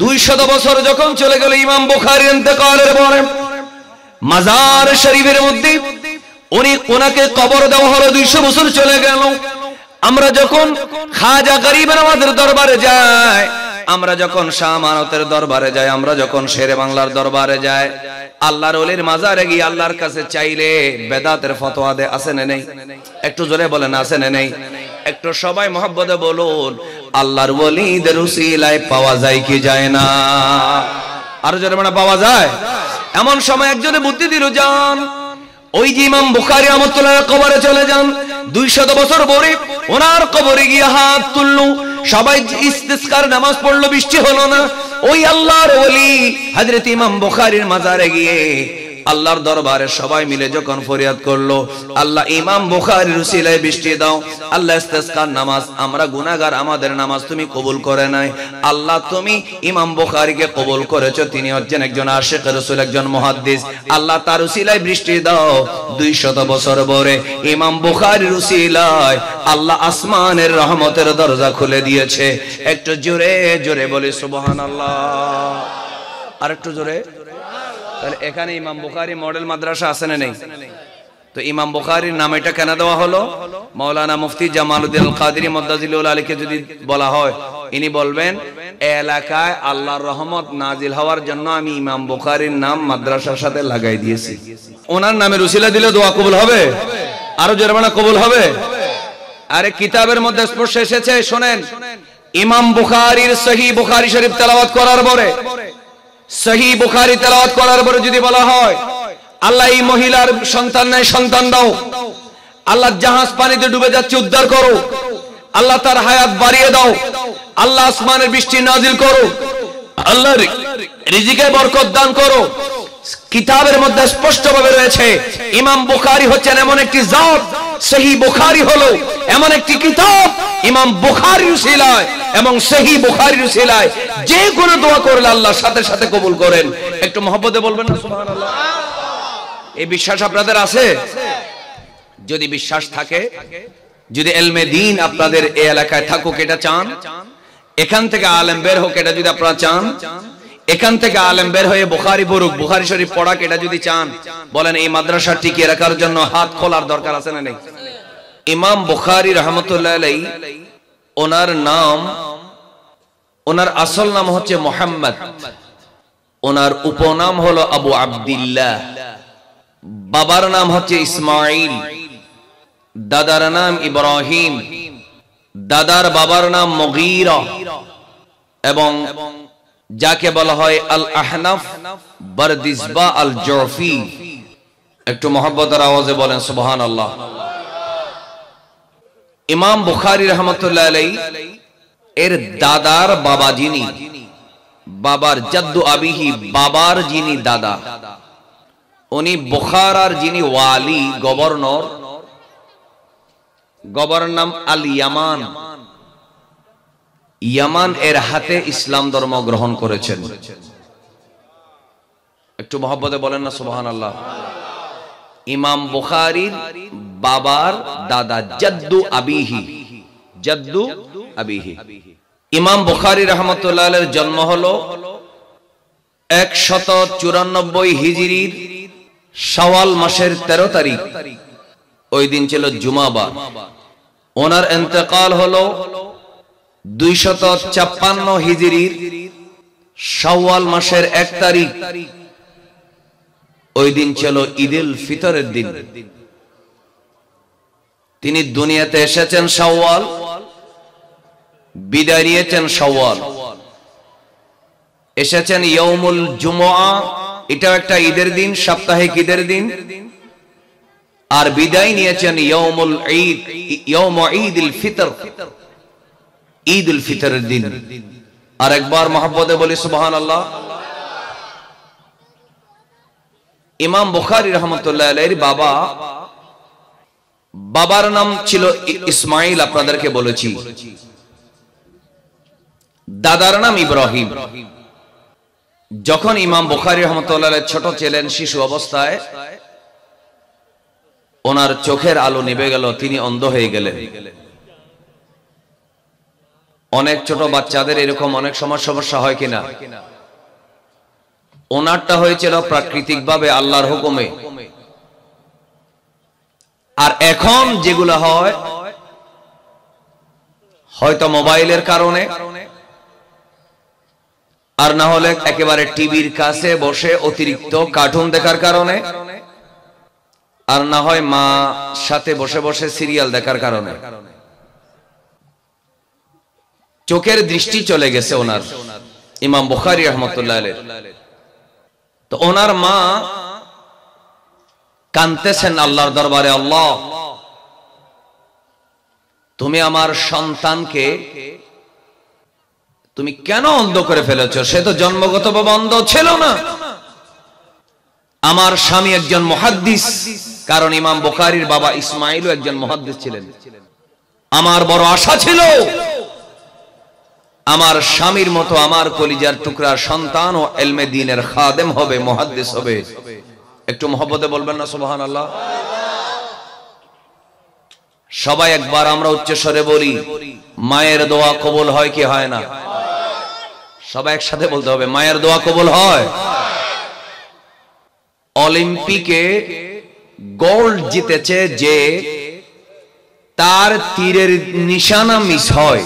দুই শত বছর যখন চলে গেল ইমাম বুখারি ইন্তেকালের পরে মাজার শরীফের মধ্যে উনি ওনাকে কবর দেওয়া হলো দুইশো বছর চলে গেল আমরা যখন খাজা গরিবের আমাদের দরবারে যাই আমরা যখন শাহ দরবারে যাই আমরা যখন শেরে বাংলার দরবারে যাই আল্লাহর ওলির মাজারে গিয়ে আল্লাহর কাছে চাইলে বেদাতের ফতোয়া দে আসেনে নেই একটু জোরে বলেন আসেনে নেই একটু সবাই মোহাম্মদে বলুন আল্লাহর ওলিদের উসিলায় পাওয়া যায় কি যায় না আরো জোরে মানে পাওয়া যায় এমন সময় একজনে বুদ্ধি দিল যান ওই যে ইমাম বুখারি আমতুল্লাহ কবরে চলে যান দুই শত বছর পরে ওনার কবরে গিয়ে হাত তুললো সবাই ইস্তিসকার নামাজ পড়লো বৃষ্টি হলো না ওই আল্লাহর ওলি হযরত ইমাম বুখারীর মাজারে গিয়ে আল্লাহর দরবারে সবাই মিলে যখন ফরিয়াদ করলো আল্লাহ ইমাম বুখারীর উসিলায় বৃষ্টি দাও আল্লাহ ইস্তেসকার নামাজ আমরা গুনাগার আমাদের নামাজ তুমি কবুল করে নাই আল্লাহ তুমি ইমাম বুখারিকে কবুল করেছো তিনি হচ্ছেন একজন আশিক রসুল একজন মহাদ্দিস আল্লাহ তার উসিলায় বৃষ্টি দাও দুই শত বছর পরে ইমাম বুখারি উসিলায় আল্লাহ আসমানের রহমতের দরজা খুলে দিয়েছে একটু জোরে জোরে বলি সুবহানাল্লাহ আর একটু জোরে তাহলে এখানে ইমাম বুখারি মডেল মাদ্রাসা আছে না নেই তো ইমাম বুখারির নাম এটা কেন দেওয়া হলো মৌলানা মুফতি জামালউদ্দিন কাদিরি মদ্দাজিলুল আলীকে যদি বলা হয় ইনি বলবেন এলাকায় আল্লাহর রহমত নাজিল হওয়ার জন্য আমি ইমাম বুখারির নাম মাদ্রাসার সাথে লাগাই দিয়েছি ওনার নামে রুসিলা দিলে দোয়া কবুল হবে আরো জরিমানা কবুল হবে আরে কিতাবের মধ্যে স্পর্শ এসেছে শোনেন ইমাম বুখারির সহি বুখারি শরীফ তেলাওয়াত করার পরে সহি বুখারি তেলাওয়াত করার পরে যদি বলা হয় আল্লাহ এই মহিলার সন্তান নাই সন্তান দাও আল্লাহ জাহাজ পানিতে ডুবে যাচ্ছে উদ্ধার করো আল্লাহ তার হায়াত বাড়িয়ে দাও আল্লাহ আসমানের বৃষ্টি নাজিল করো আল্লাহ রিজিকে বরকত দান করো কিতাবের মধ্যে স্পষ্ট ভাবে রয়েছে ইমাম বুখারি হচ্ছেন এমন একটি জাত সেই বুখারি হলো এমন একটি কিতাব ইমাম বুখারির শিলায় এবং সেই বুখারির শিলায় যে কোন দোয়া করলে আল্লাহ সাথে সাথে কবুল করেন একটু মহব্বতে বলবেন না সুবহানাল্লাহ এই বিশ্বাস আপনাদের আছে যদি বিশ্বাস থাকে যদি এলমে দিন আপনাদের এই এলাকায় থাকুক এটা চান এখান থেকে আলেম বের হোক এটা যদি আপনারা চান এখান থেকে আলেম বের হয়ে বুখারি পড়ুক বুখারি শরীফ পড়াক এটা যদি চান বলেন এই মাদ্রাসা টিকিয়ে রাখার জন্য হাত খোলার দরকার আছে না নেই ইমাম বুখারি রহমতুল্লাহ আলাই ওনার নাম ওনার আসল নাম হচ্ছে মোহাম্মদ ওনার উপনাম হলো আবু আবদুল্লাহ বাবার নাম হচ্ছে ইসমাইল দাদার নাম ইব্রাহিম দাদার বাবার নাম মগির এবং যাকে বলা হয় আল আহনাফ বারদিসবা আল জফি একটু মোহাম্মতের আওয়াজে বলেন সুবহান আল্লাহ ইমাম বুখারি রহমতুল্লাহ আলাই এর দাদার বাবা যিনি বাবার জাদ্দু আবিহি বাবার যিনি দাদা উনি বুখারার যিনি ওয়ালি গভর্নর গভর্নর নাম আল ইয়ামান ইয়ামান এর হাতে ইসলাম ধর্ম গ্রহণ করেছেন একটু মহব্বতে বলেন না সোহান আল্লাহ ইমাম বুখারির বাবার দাদা জাদ্দু আবিহি জাদ্দু আবিহি ইমাম বুখারি রহমতুল্লাহ জন্ম হলো একশত চুরানব্বই হিজিরির সওয়াল মাসের তেরো তারিখ ওই দিন ছিল জুমাবা ওনার এতেকাল হলো দুইশত ছাপ্পান্ন হিজিরির সওয়াল মাসের এক তারিখ ওই দিন ছিল ঈদুল ফিতরের দিন তিনি দুনিয়াতে এসেছেন সওয়াল বিদায় নিয়েছেন সওয়াল এসেছেন ইয়মুল জুমআ এটাও একটা ঈদের দিন সাপ্তাহিক ঈদের দিন আর বিদায় নিয়েছেন ইয়মুল ঈদ ইয়ম ঈদ ফিতর ফিতর ঈদ উল ফিতরের দিন আর একবার মহাব্বতে বলি সুবাহান আল্লাহ ইমাম বুখারি রহমতুল্লাহ আলাইহির বাবা বাবার নাম ছিল ইসমাইল আপনাদেরকে বলেছি দাদার নাম ইব্রাহিম যখন ইমাম বুখারি রহমতুল্লাহ ছোট ছিলেন শিশু অবস্থায় ওনার চোখের আলো নিভে গেল তিনি অন্ধ হয়ে গেলেন অনেক ছোট বাচ্চাদের এরকম অনেক সময় সমস্যা হয় কিনা ওনারটা হয়েছিল প্রাকৃতিক ভাবে আল্লাহর হুকুমে আর এখন যেগুলো হয় হয়তো মোবাইলের কারণে আর না হলে একেবারে টিভির কাছে বসে অতিরিক্ত কার্টুন দেখার কারণে আর না হয় মা সাথে বসে বসে সিরিয়াল দেখার কারণে চোখের দৃষ্টি চলে গেছে ওনার ইমাম বুখারি রহমতুল্লাহ তো ওনার মা কানতেছেন আল্লাহর দরবারে আল্লাহ তুমি আমার সন্তানকে তুমি কেন অন্ধ করে ফেলেছ সে তো জন্মগত অন্ধ ছিল না আমার স্বামী একজন মহাদ্দিস কারণ ইমাম বোখারির বাবা ইসমাইলও একজন মহাদ্দিস ছিলেন আমার বড় আশা ছিল আমার স্বামীর মতো আমার কলিজার টুকরা সন্তান ও এলমে দিনের খাদেম হবে মহাদ্দেশ হবে একটু মহব্বতে বলবেন না সোহান আল্লাহ সবাই একবার আমরা উচ্চস্বরে বলি মায়ের দোয়া কবল হয় কি হয় না সবাই একসাথে বলতে হবে মায়ের দোয়া কবল হয় অলিম্পিকে গোল্ড জিতেছে যে তার তীরের নিশানা মিস হয়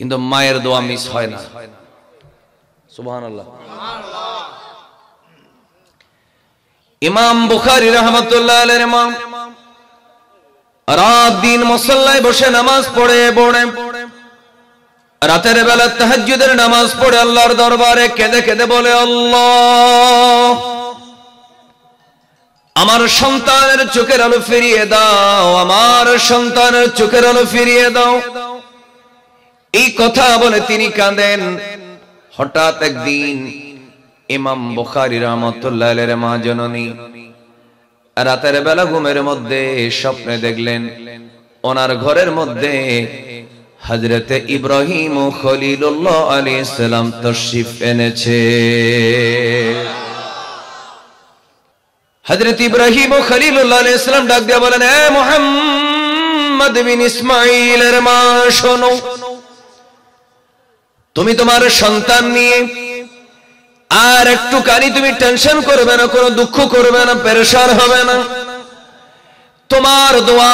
কিন্তু মায়ের দোয়া মিস হয় না সুবাহান ইমাম বুখারি রহমতুল্লাহ রাত দিন মুসল্লায় বসে নামাজ পড়ে পড়ে রাতের বেলা তাহাজুদের নামাজ পড়ে আল্লাহর দরবারে কেঁদে কেঁদে বলে আমার সন্তানের চোখের আলো ফিরিয়ে দাও আমার সন্তানের চোখের আলো ফিরিয়ে দাও এই কথা বলে তিনি কাঁদেন হঠাৎ একদিন ইমাম বখারি রহমতুল্লাহ মা জননী রাতের বেলা ঘুমের মধ্যে স্বপ্নে দেখলেন ওনার ঘরের মধ্যে হজরতে ইব্রাহিম ও খলিলুল্লাহ আলী ইসলাম তশিফ এনেছে হজরত ইব্রাহিম ও খলিলুল্লাহ আলী ইসলাম ডাক দিয়া বলেন এ মোহাম্মদ বিন ইসমাইলের মা শোনো তুমি তোমার সন্তান নিয়ে আর একটু কানি তুমি টেনশন করবে না কোনো দুঃখ করবে না প্রেশার হবে না তোমার দোয়া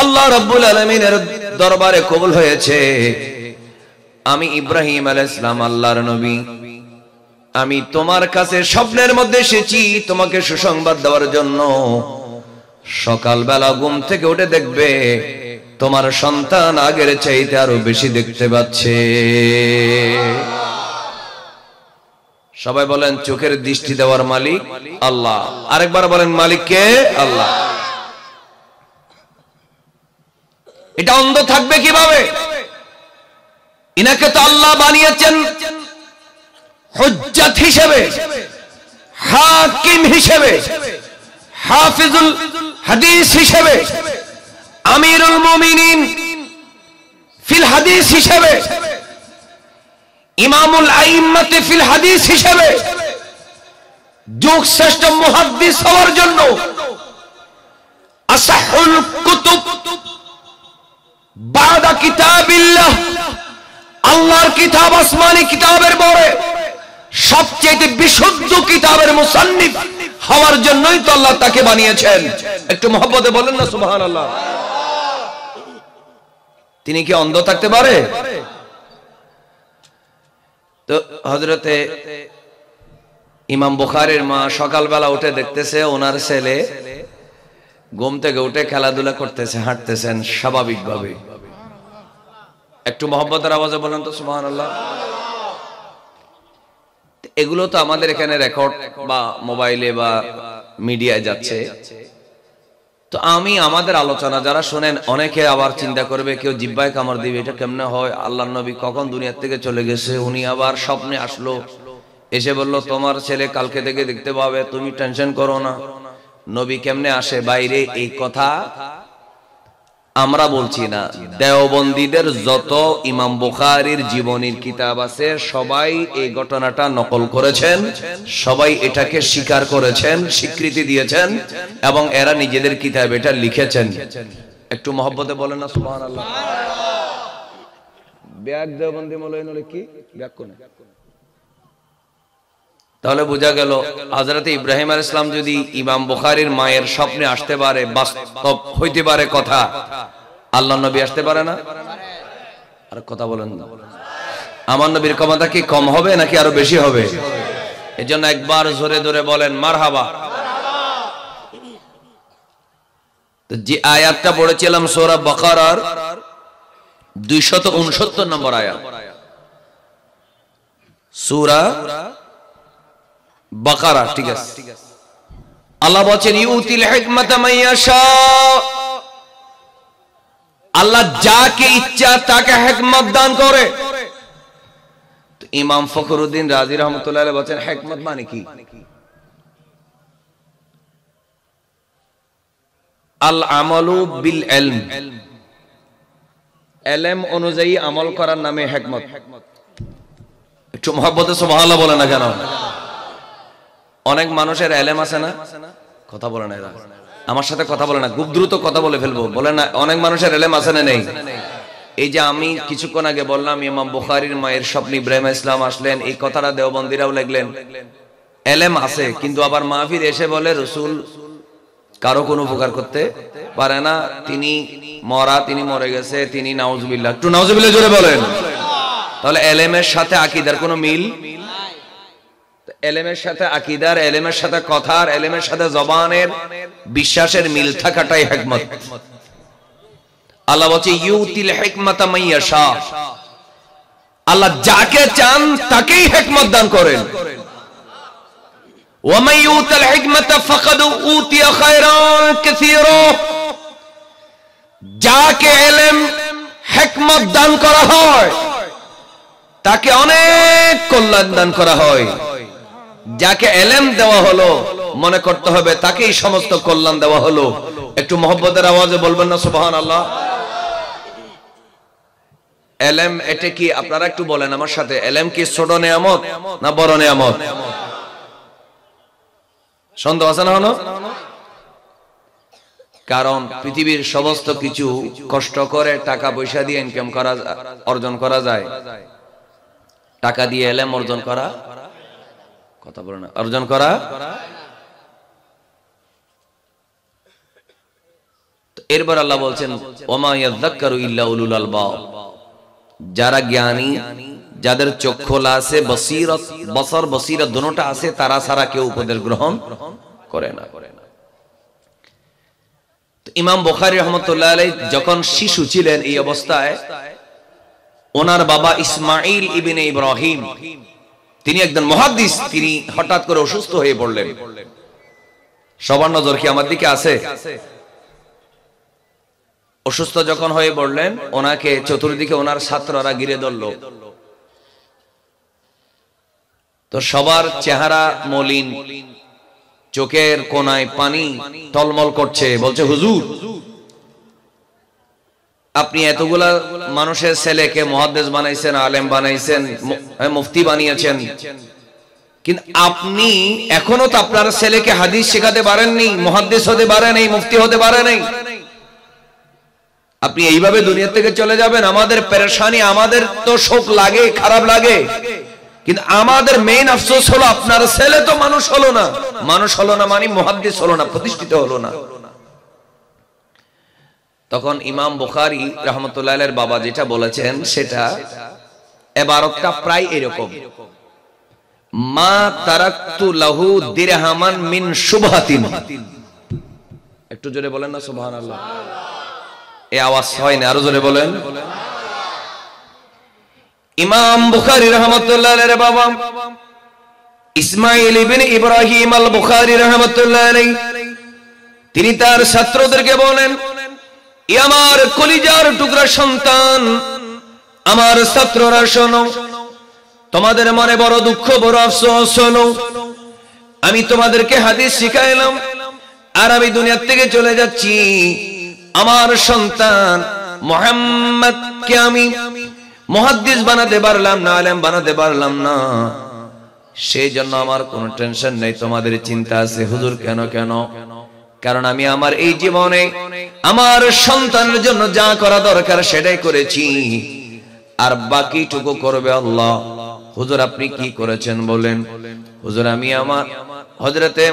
আল্লাহ রব্বুল আলমিনের দরবারে কবুল হয়েছে আমি ইব্রাহিম আল ইসলাম আল্লাহর নবী আমি তোমার কাছে স্বপ্নের মধ্যে এসেছি তোমাকে সুসংবাদ দেওয়ার জন্য সকালবেলা ঘুম থেকে উঠে দেখবে তোমার সন্তান আগের চাইতে আরো বেশি দেখতে পাচ্ছে সবাই বলেন চোখের দৃষ্টি দেওয়ার মালিক আল্লাহ আরেকবার বলেন মালিককে আল্লাহ এটা অন্ধ থাকবে কিভাবে ইনাকে তো আল্লাহ বানিয়েছেন হজ্জাত হিসেবে হাকিম হিসেবে হাফিজুল হাদিস হিসেবে আমিরুল মুমিনিন ফিল হাদিস হিসেবে ইমামুল আইম্মাতে ফিল হাদিস হিসেবে যুগ শ্রেষ্ঠ মুহাদ্দিস হওয়ার জন্য আসহুল কুতুব বাদা কিতাবিল্লাহ আল্লাহর কিতাব আসমানি কিতাবের পরে সবচেয়ে বিশুদ্ধ কিতাবের মুসান্নিফ হওয়ার জন্যই তো আল্লাহ তাকে বানিয়েছেন একটু মহব্বতে বলেন না সুবহানাল্লাহ আল্লাহ তিনি কি অন্ধ থাকতে পারে তো হজরতে ইমাম বুখারের মা সকালবেলা উঠে দেখতেছে ওনার ছেলে ঘুম থেকে উঠে খেলাধুলা করতেছে হাঁটতেছেন স্বাভাবিকভাবে একটু মোহাম্মতের আওয়াজে বলেন তো সুমান আল্লাহ এগুলো তো আমাদের এখানে রেকর্ড বা মোবাইলে বা মিডিয়ায় যাচ্ছে তো আমি আমাদের আলোচনা যারা শোনেন অনেকে আবার চিন্তা করবে কেউ জিব্বায় কামড় দিবে এটা কেমনে হয় আল্লাহ নবী কখন দুনিয়ার থেকে চলে গেছে উনি আবার স্বপ্নে আসলো এসে বলল তোমার ছেলে কালকে থেকে দেখতে পাবে তুমি টেনশন করো না নবী কেমনে আসে বাইরে এই কথা আমরা বলছি না দেওবন্দীদের যত ইমাম বুখারির জীবনীর কিতাব আছে সবাই এই ঘটনাটা নকল করেছেন সবাই এটাকে স্বীকার করেছেন স্বীকৃতি দিয়েছেন এবং এরা নিজেদের কিতাব এটা লিখেছেন একটু মহব্বতে বলেন না সুবহানাল্লাহ ব্যাগ দেওবন্দি মনে কি ব্যাগ কোনে তাহলে বোঝা গেল হাজরাতে ইব্রাহিম আল ইসলাম যদি ইমাম বুখারির মায়ের স্বপ্নে আসতে পারে বাস্তব হইতে পারে কথা আল্লাহ নবী আসতে পারে না আর কথা বলেন না আমার নবীর ক্ষমতা কি কম হবে নাকি আরো বেশি হবে এজন্য একবার জোরে ধরে বলেন মার হাবা যে আয়াতটা পড়েছিলাম সোরা বকার দুইশত উনসত্তর নম্বর আয়াত সুরা বাকারা ঠিক আছে আল্লাহ বলছেন ইউতিল হিকমাতা মাইয়াশা আল্লাহ যাকে ইচ্ছা তাকে হেকমত দান করে ইমাম ফখরুদ্দিন রাজি রহমতুল্লাহ বলছেন হেকমত মানে কি আল আমলু বিল এলম এলেম অনুযায়ী আমল করার নামে হেকমত একটু মহাব্বতে সোমাহাল্লাহ বলে না কেন অনেক মানুষের এলেম আছে না কথা বলে না আমার সাথে কথা বলে না গুপ দ্রুত কথা বলে ফেলবো বলে না অনেক মানুষের এলেম আছে না নেই এই যে আমি কিছুক্ষণ আগে বললাম ইমাম বুখারির মায়ের স্বপ্ন ইব্রাহিম ইসলাম আসলেন এই কথাটা দেওবন্দিরাও লেখলেন এলেম আছে কিন্তু আবার মাহফির এসে বলে রসুল কারো কোনো উপকার করতে পারে না তিনি মরা তিনি মরে গেছে তিনি নাউজবিল্লাহ একটু নাউজবিল্লাহ জোরে বলেন তাহলে এলেমের সাথে আকিদার কোনো মিল এলেমের সাথে আকিদার এলেমের সাথে কথার এলেমের সাথে জবানের বিশ্বাসের মিল থাকাটাই হেকমত আল্লাহ বলছে ইউতিল আল্লাহ যাকে চান তাকেই হেকমত দান করেন ওয়ামাই ইউতাল উতিয়া খায়রান যাকে এলেম হেকমত দান করা হয় তাকে অনেক কল্যাণ দান করা হয় যাকে এলেম দেওয়া হলো মনে করতে হবে তাকেই সমস্ত কল্যাণ দেওয়া হলো একটু মোহব্বতের আওয়াজে বলবেন না সুবাহান আল্লাহ এলেম এটা কি আপনারা একটু বলেন আমার সাথে এলেম কি ছোট নিয়ামত না বড় নিয়ামত সন্দেহ আছে না হলো কারণ পৃথিবীর সমস্ত কিছু কষ্ট করে টাকা পয়সা দিয়ে ইনকাম করা অর্জন করা যায় টাকা দিয়ে এলেম অর্জন করা কথা বলে না অর্জন করা এরপর আল্লাহ বলছেন যারা জ্ঞানী যাদের চক্ষুলা আছে বসিরত বসর বসিরত দুটা আছে তারা সারা কেউ উপদেশ গ্রহণ করে না ইমাম বখারি রহমতুল্লাহ আলাই যখন শিশু ছিলেন এই অবস্থায় ওনার বাবা ইসমাইল ইবিনে ইব্রাহিম তিনি একজন মহাদিস তিনি হঠাৎ করে অসুস্থ হয়ে পড়লেন সবার নজর কি আমার দিকে আছে অসুস্থ যখন হয়ে পড়লেন ওনাকে চতুর্দিকে ওনার ছাত্ররা গিরে ধরল তো সবার চেহারা মলিন চোখের কোনায় পানি টলমল করছে বলছে হুজুর আপনি এতগুলা মানুষের ছেলেকে মহাদেশ বানাইছেন আলেম বানাইছেন মুফতি বানিয়েছেন কিন্তু আপনি এখনো তো আপনার ছেলেকে হাদিস শেখাতে পারেননি মহাদেশ হতে পারে নেই মুফতি হতে পারে নেই আপনি এইভাবে দুনিয়া থেকে চলে যাবেন আমাদের পেরেশানি আমাদের তো শোক লাগে খারাপ লাগে কিন্তু আমাদের মেইন আফসোস হলো আপনার ছেলে তো মানুষ হলো না মানুষ হলো না মানে মহাদ্দেশ হলো না প্রতিষ্ঠিত হলো না তখন ইমাম বুখারি রহমতুল্লাহের বাবা যেটা বলেছেন সেটা এবারতটা প্রায় এরকম মা তারাক্তু লাহু দিরহামান মিন শুভাতিন একটু জোরে বলেন না আওয়াজ হয় না আরো জোরে বলেন ইমাম বুখারী বাবা ইসমাইল ইবিন ইব্রাহিম আল তিনি তার ছাত্রদেরকে বলেন আমার কলিজার টুকরা সন্তান আমার ছাত্ররা শোনো তোমাদের মনে বড় দুঃখ বড় আফসোস হলো আমি তোমাদেরকে হাদিস শিখাইলাম আর আমি দুনিয়ার থেকে চলে যাচ্ছি আমার সন্তান মোহাম্মদকে আমি মহাদ্দিস বানাতে পারলাম না আলেম বানাতে পারলাম না সেই জন্য আমার কোনো টেনশন নেই তোমাদের চিন্তা আছে হুজুর কেন কেন কারণ আমি আমার এই জীবনে আমার সন্তানের জন্য যা করা দরকার সেটাই করেছি আর বাকিটুকু করবে আল্লাহ হুজুর আপনি কি করেছেন বলেন হুজুর আমি আমার হজরতে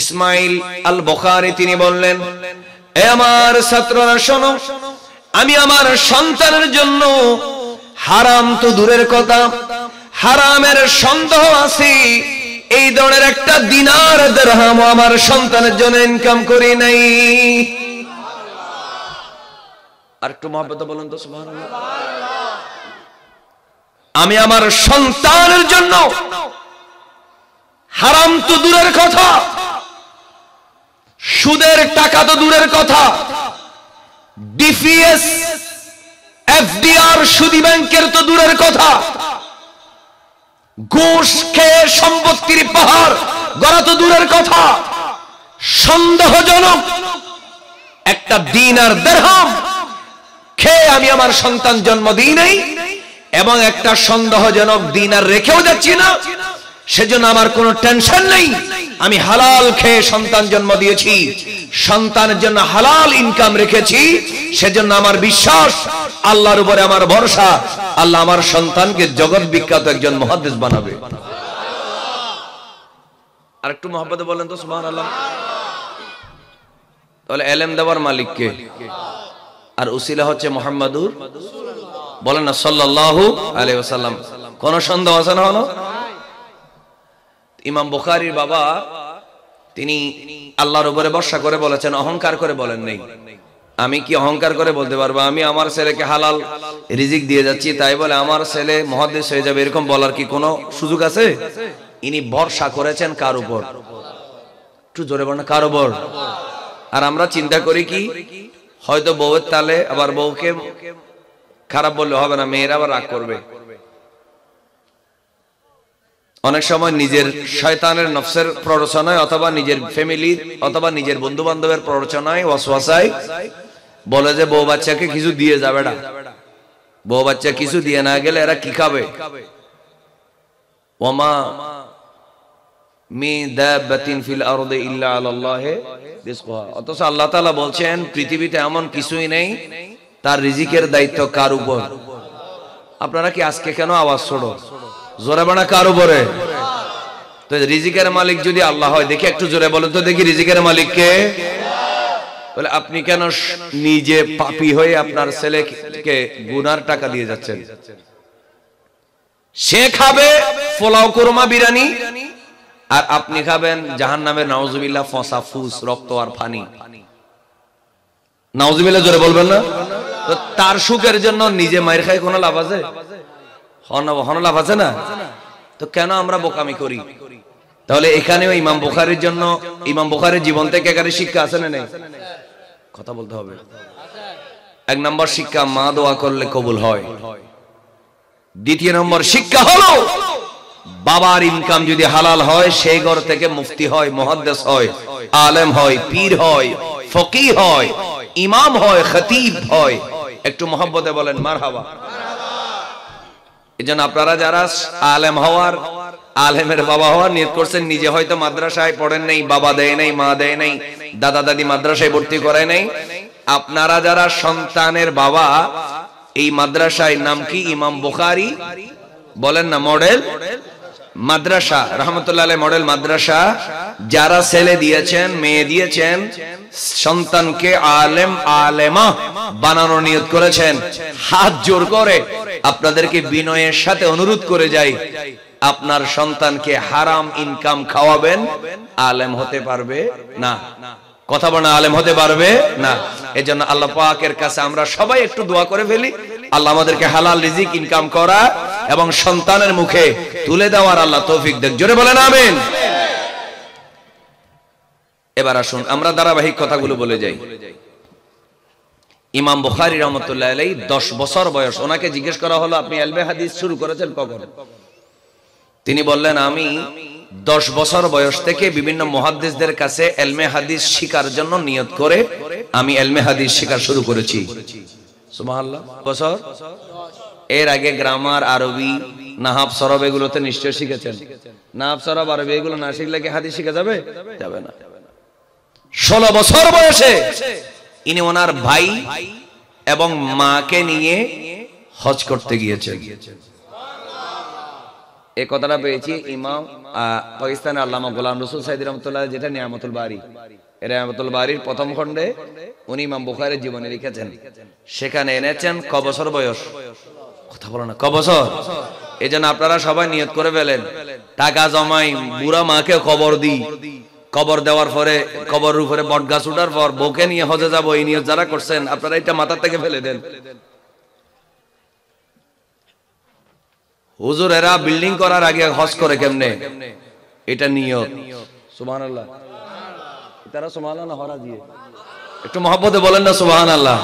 ইসমাইল আল বখারি তিনি বললেন এ আমার ছাত্ররা শোনো আমি আমার সন্তানের জন্য হারাম তো দূরের কথা হারামের সন্দেহ আছে এই ধরনের একটা দিনার দেরহাম আমার সন্তানের জন্য ইনকাম করি নাই আর একটু মহাব্বত বলেন তো আমি আমার সন্তানের জন্য হারাম তো দূরের কথা সুদের টাকা তো দূরের কথা ডিপিএস এফডিআর সুদী ব্যাংকের তো দূরের কথা ঘুষ খেয়ে সম্পত্তির পাহাড় গড়া তো দূরের কথা সন্দেহজনক একটা দিন আর দেড়হাম খেয়ে আমি আমার সন্তান জন্ম দিই নাই এবং একটা সন্দেহজনক দিন আর রেখেও যাচ্ছি না সেজন্য আমার কোনো টেনশন নেই আমি হালাল খেয়ে সন্তান জন্ম দিয়েছি সন্তানের জন্য হালাল ইনকাম রেখেছি সেজন্য আমার বিশ্বাস আল্লাহর উপরে আমার ভরসা আল্লাহ আমার সন্তানকে জগৎ বিখ্যাত একজন মহাদেশ বানাবে আর একটু মহাব্বতে বলেন তো সুমান আল্লাহ তাহলে এলেম দেওয়ার মালিককে আর উসিলা হচ্ছে মোহাম্মদুর বলেন না সাল্লাহ আলাই কোন সন্দেহ আছে না হলো ইমাম বুখারীর বাবা তিনি আল্লাহর উপরে বর্ষা করে বলেছেন অহংকার করে বলেন নেই আমি কি অহংকার করে বলতে পারবো আমি আমার ছেলেকে হালাল রিজিক দিয়ে যাচ্ছি তাই বলে আমার ছেলে মহাদেশ হয়ে যাবে এরকম বলার কি কোনো সুযোগ আছে ইনি ভরসা করেছেন কার উপর একটু জোরে বলেন কার উপর আর আমরা চিন্তা করি কি হয়তো বউয়ের তালে আবার বউকে খারাপ বললে হবে না মেয়েরা আবার রাগ করবে অনেক সময় নিজের শয়তানের নফসের প্ররোচনায় অথবা নিজের ফ্যামিলির অথবা নিজের বন্ধু বান্ধবের প্ররোচনায় অশোয়াশায় বলে যে বউ বাচ্চাকে কিছু দিয়ে যাবে না বউ বাচ্চা কিছু দিয়ে না গেলে এরা কি খাবে ওমা অথচ আল্লাহ তালা বলছেন পৃথিবীতে এমন কিছুই নেই তার রিজিকের দায়িত্ব কার উপর আপনারা কি আজকে কেন আওয়াজ ছোড়ো জোরে বানা কার উপরে তো রিজিকের মালিক যদি আল্লাহ হয় দেখি একটু জোরে বলেন তো দেখি রিজিকের মালিককে বলে আপনি কেন নিজে পাপি হয়ে আপনার ছেলেকে গুনার টাকা দিয়ে যাচ্ছেন সে খাবে পোলাও কোরমা বিরানি আর আপনি খাবেন জাহান নামে নাউজুবিল্লা ফসা ফুস রক্ত আর ফানি নাউজুবিল্লা জোরে বলবেন না তো তার সুখের জন্য নিজে মায়ের খায় কোনো লাভ আছে হনলাভ আছে না তো কেন আমরা বোকামি করি তাহলে এখানেও ইমাম বুখারির জন্য ইমাম বুখারির জীবন থেকে এখানে শিক্ষা আছে না নেই কথা বলতে হবে এক নম্বর শিক্ষা মা দোয়া করলে কবুল হয় দ্বিতীয় নম্বর শিক্ষা বাবার ইনকাম যদি হালাল হয় সেই ঘর থেকে মুফতি হয় মহাদ্দেশ হয় আলেম হয় পীর হয় ফকি হয় ইমাম হয় খতিব হয় একটু মোহাম্মতে বলেন মার হাবা আপনারা যারা আলেম হওয়ার আলেমের বাবা হওয়ার নিয়োগ করছেন নিজে হয়তো মাদ্রাসায় পড়েন নাই বাবা দেয় নাই মা দেয় নাই দাদা দাদি মাদ্রাসায় ভর্তি করে নাই আপনারা যারা সন্তানের বাবা এই মাদ্রাসায় নাম কি ইমাম বুখারি বলেন না মডেল মাদ্রাসা রহমতুল্লাহ মডেল মাদ্রাসা যারা ছেলে দিয়েছেন মেয়ে দিয়েছেন সন্তানকে আলেম আলেমা বানানো নিয়োগ করেছেন হাত জোর করে আপনাদেরকে বিনয়ের সাথে অনুরোধ করে যাই আপনার সন্তানকে হারাম ইনকাম খাওয়াবেন আলেম হতে পারবে না কথা বলে আলেম হতে পারবে না এই জন্য আল্লাহ পাকের কাছে আমরা সবাই একটু দোয়া করে ফেলি আল্লাহ আমাদেরকে হালাল রিজিক ইনকাম করা এবং সন্তানের মুখে তুলে দেওয়ার আল্লাহ তৌফিক দেখ জোরে বলেন আমিন এবার আসুন আমরা ধারাবাহিক কথাগুলো বলে যাই ইমাম বুখারি রহমতুল্লাহ আলাই দশ বছর বয়স ওনাকে জিজ্ঞেস করা হলো আপনি এলবে হাদিস শুরু করেছেন কখন তিনি বললেন আমি দশ বছর বয়স থেকে বিভিন্ন মহাদ্দেশদের কাছে এলমে হাদিস শিকার জন্য নিয়ত করে আমি এলমে হাদিস শিকার শুরু করেছি বছর এর আগে গ্রামার আরবি নাহাব সরব এগুলোতে নিশ্চয় শিখেছেন নাহাব সরব আরবি এগুলো না শিখলে কি হাদিস শিখে যাবে যাবে না ষোলো বছর বয়সে ইনি ওনার ভাই এবং মাকে নিয়ে হজ করতে গিয়েছে এ কথাটা পেয়েছি ইমাম পাকিস্তানের আল্লামা গোলাম রসুল সাইদ রহমতুল্লাহ যেটা নিয়ামতুল বাড়ি বাড়ির প্রথম খণ্ডে উনি ইমাম বুখারের জীবনে লিখেছেন সেখানে এনেছেন ক বছর বয়স কথা বলো না ক বছর এই আপনারা সবাই নিয়োগ করে ফেলেন টাকা জমাই বুড়া মাকে খবর দিই কবর দেওয়ার পরে কবর উপরে বট গাছ উঠার পর বউকে নিয়ে হজে যাব এই নিয়ে যারা করছেন আপনারা এটা মাথা থেকে ফেলে দেন হুজুর এরা বিল্ডিং করার আগে হজ করে কেমনে এটা নিয়ত সুবাহ আল্লাহ তারা সুবাহ আল্লাহ হরা দিয়ে একটু মহব্বতে বলেন না সুবাহ আল্লাহ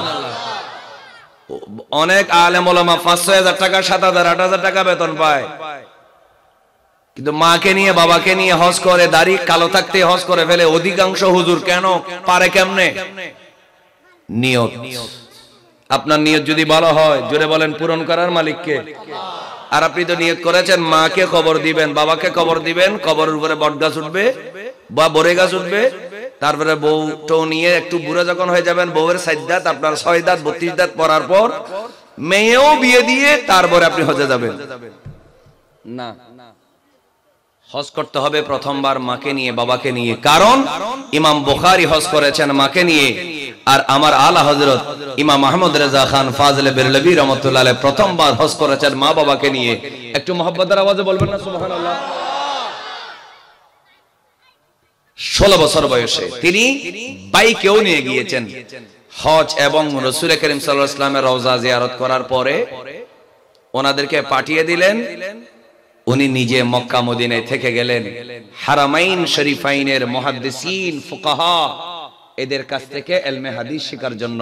অনেক আলেম ওলামা পাঁচশো হাজার টাকা সাত হাজার আট হাজার টাকা বেতন পায় কিন্তু মাকে নিয়ে বাবাকে নিয়ে হজ করে দাড়ি কালো থাকতে হজ করে ফেলে অধিকাংশ হুজুর কেন পারে কেমনে নিয়ত আপনার নিয়ত যদি ভালো হয় জোরে বলেন পূরণ করার মালিককে আর আপনি তো নিয়ত করেছেন মাকে খবর দিবেন বাবাকে খবর দিবেন কবরের উপরে বট গাছ উঠবে বা বরে গাছ উঠবে তারপরে বউ টো নিয়ে একটু বুড়ো যখন হয়ে যাবেন বউয়ের সাত দাঁত আপনার ছয় দাঁত বত্রিশ দাঁত পড়ার পর মেয়েও বিয়ে দিয়ে তারপরে আপনি হজে যাবেন না হজ করতে হবে প্রথমবার মাকে নিয়ে বাবাকে নিয়ে কারণ ইমাম বোখারি হজ করেছেন মাকে নিয়ে আর আমার আলা হজরত ইমাম আহমদ রেজা খান ফাজলে বেরলবি রহমতুল্লাহ প্রথমবার হজ করেছেন মা বাবাকে নিয়ে একটু মোহাম্মদার আওয়াজে বলবেন না সুবহানাল্লাহ ষোলো বছর বয়সে তিনি বাইকেও নিয়ে গিয়েছেন হজ এবং রসুল করিম সাল্লাহ ইসলামের রওজা জিয়ারত করার পরে ওনাদেরকে পাঠিয়ে দিলেন উনি নিজে মক্কা মদিনে থেকে গেলেন হারামাইন শরীফাইনের মহাদিসিন ফুকাহা এদের কাছ থেকে এলমে হাদিস শিকার জন্য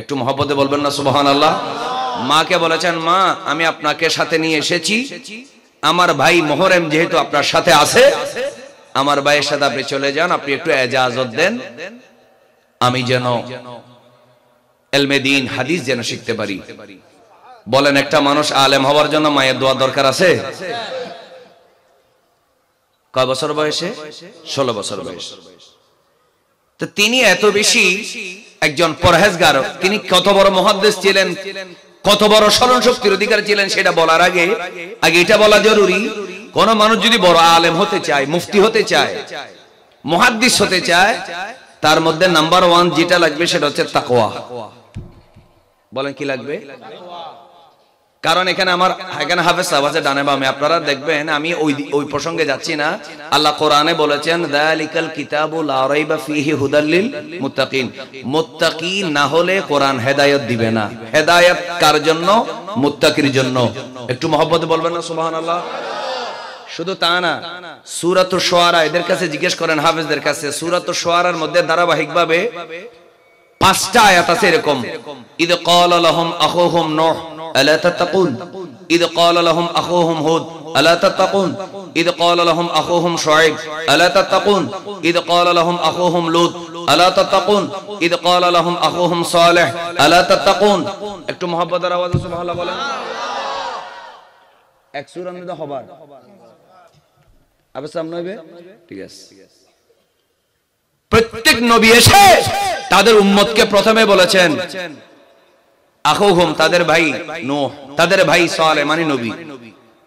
একটু মহব্বতে বলবেন না সুবহান আল্লাহ মাকে বলেছেন মা আমি আপনাকে সাথে নিয়ে এসেছি আমার ভাই মোহরেম যেহেতু আপনার সাথে আছে আমার ভাইয়ের সাথে আপনি চলে যান আপনি একটু এজাজত দেন আমি যেন এলমে দিন হাদিস যেন শিখতে পারি বলেন একটা মানুষ আলেম হওয়ার জন্য মায়ের দোয়া দরকার আছে কয় বছর বয়সে ষোলো বছর বয়স তো তিনি এত বেশি একজন পরহেজগার তিনি কত বড় মহাদ্দেশ ছিলেন কত বড় স্মরণ শক্তির অধিকার ছিলেন সেটা বলার আগে আগে এটা বলা জরুরি কোন মানুষ যদি বড় আলেম হতে চায় মুফতি হতে চায় মহাদ্দিস হতে চায় তার মধ্যে নাম্বার ওয়ান যেটা লাগবে সেটা হচ্ছে তাকোয়া বলেন কি লাগবে কারণ এখানে আমার এখানে হাফেজ সাহেব আছে ডানে বামে আপনারা দেখবেন আমি ওই ওই প্রসঙ্গে যাচ্ছি না আল্লাহ কোরআনে বলেছেন দালিকাল কিতাবু লা রাইবা ফিহি হুদাল্লিল মুত্তাকিন মুত্তাকি না হলে কোরআন হেদায়ত দিবে না হেদায়ত কার জন্য মুত্তাকির জন্য একটু মহব্বতে বলবেন না আল্লাহ শুধু তা না সুরাত শুআরা এদের কাছে জিজ্ঞেস করেন হাফেজদের কাছে সুরাত শুআরার মধ্যে ধারাবাহিকভাবে পাঁচটা আয়াত আছে এরকম ইদ কল আলহম আখুহুম নহ আলা ইদ ক্বাল লাহুম আখুহুম হুদ আলা তাতাকুন إذ قال لهم একটু محبت আওয়াজ সুবহানাল্লাহ বলেন হবার আবার সামনে হবে ঠিক আছে প্রত্যেক নবী এসে তাদের উম্মতকে প্রথমে বলেছেন তাদের ভাই নো তাদের ভাই সালে মানে নবী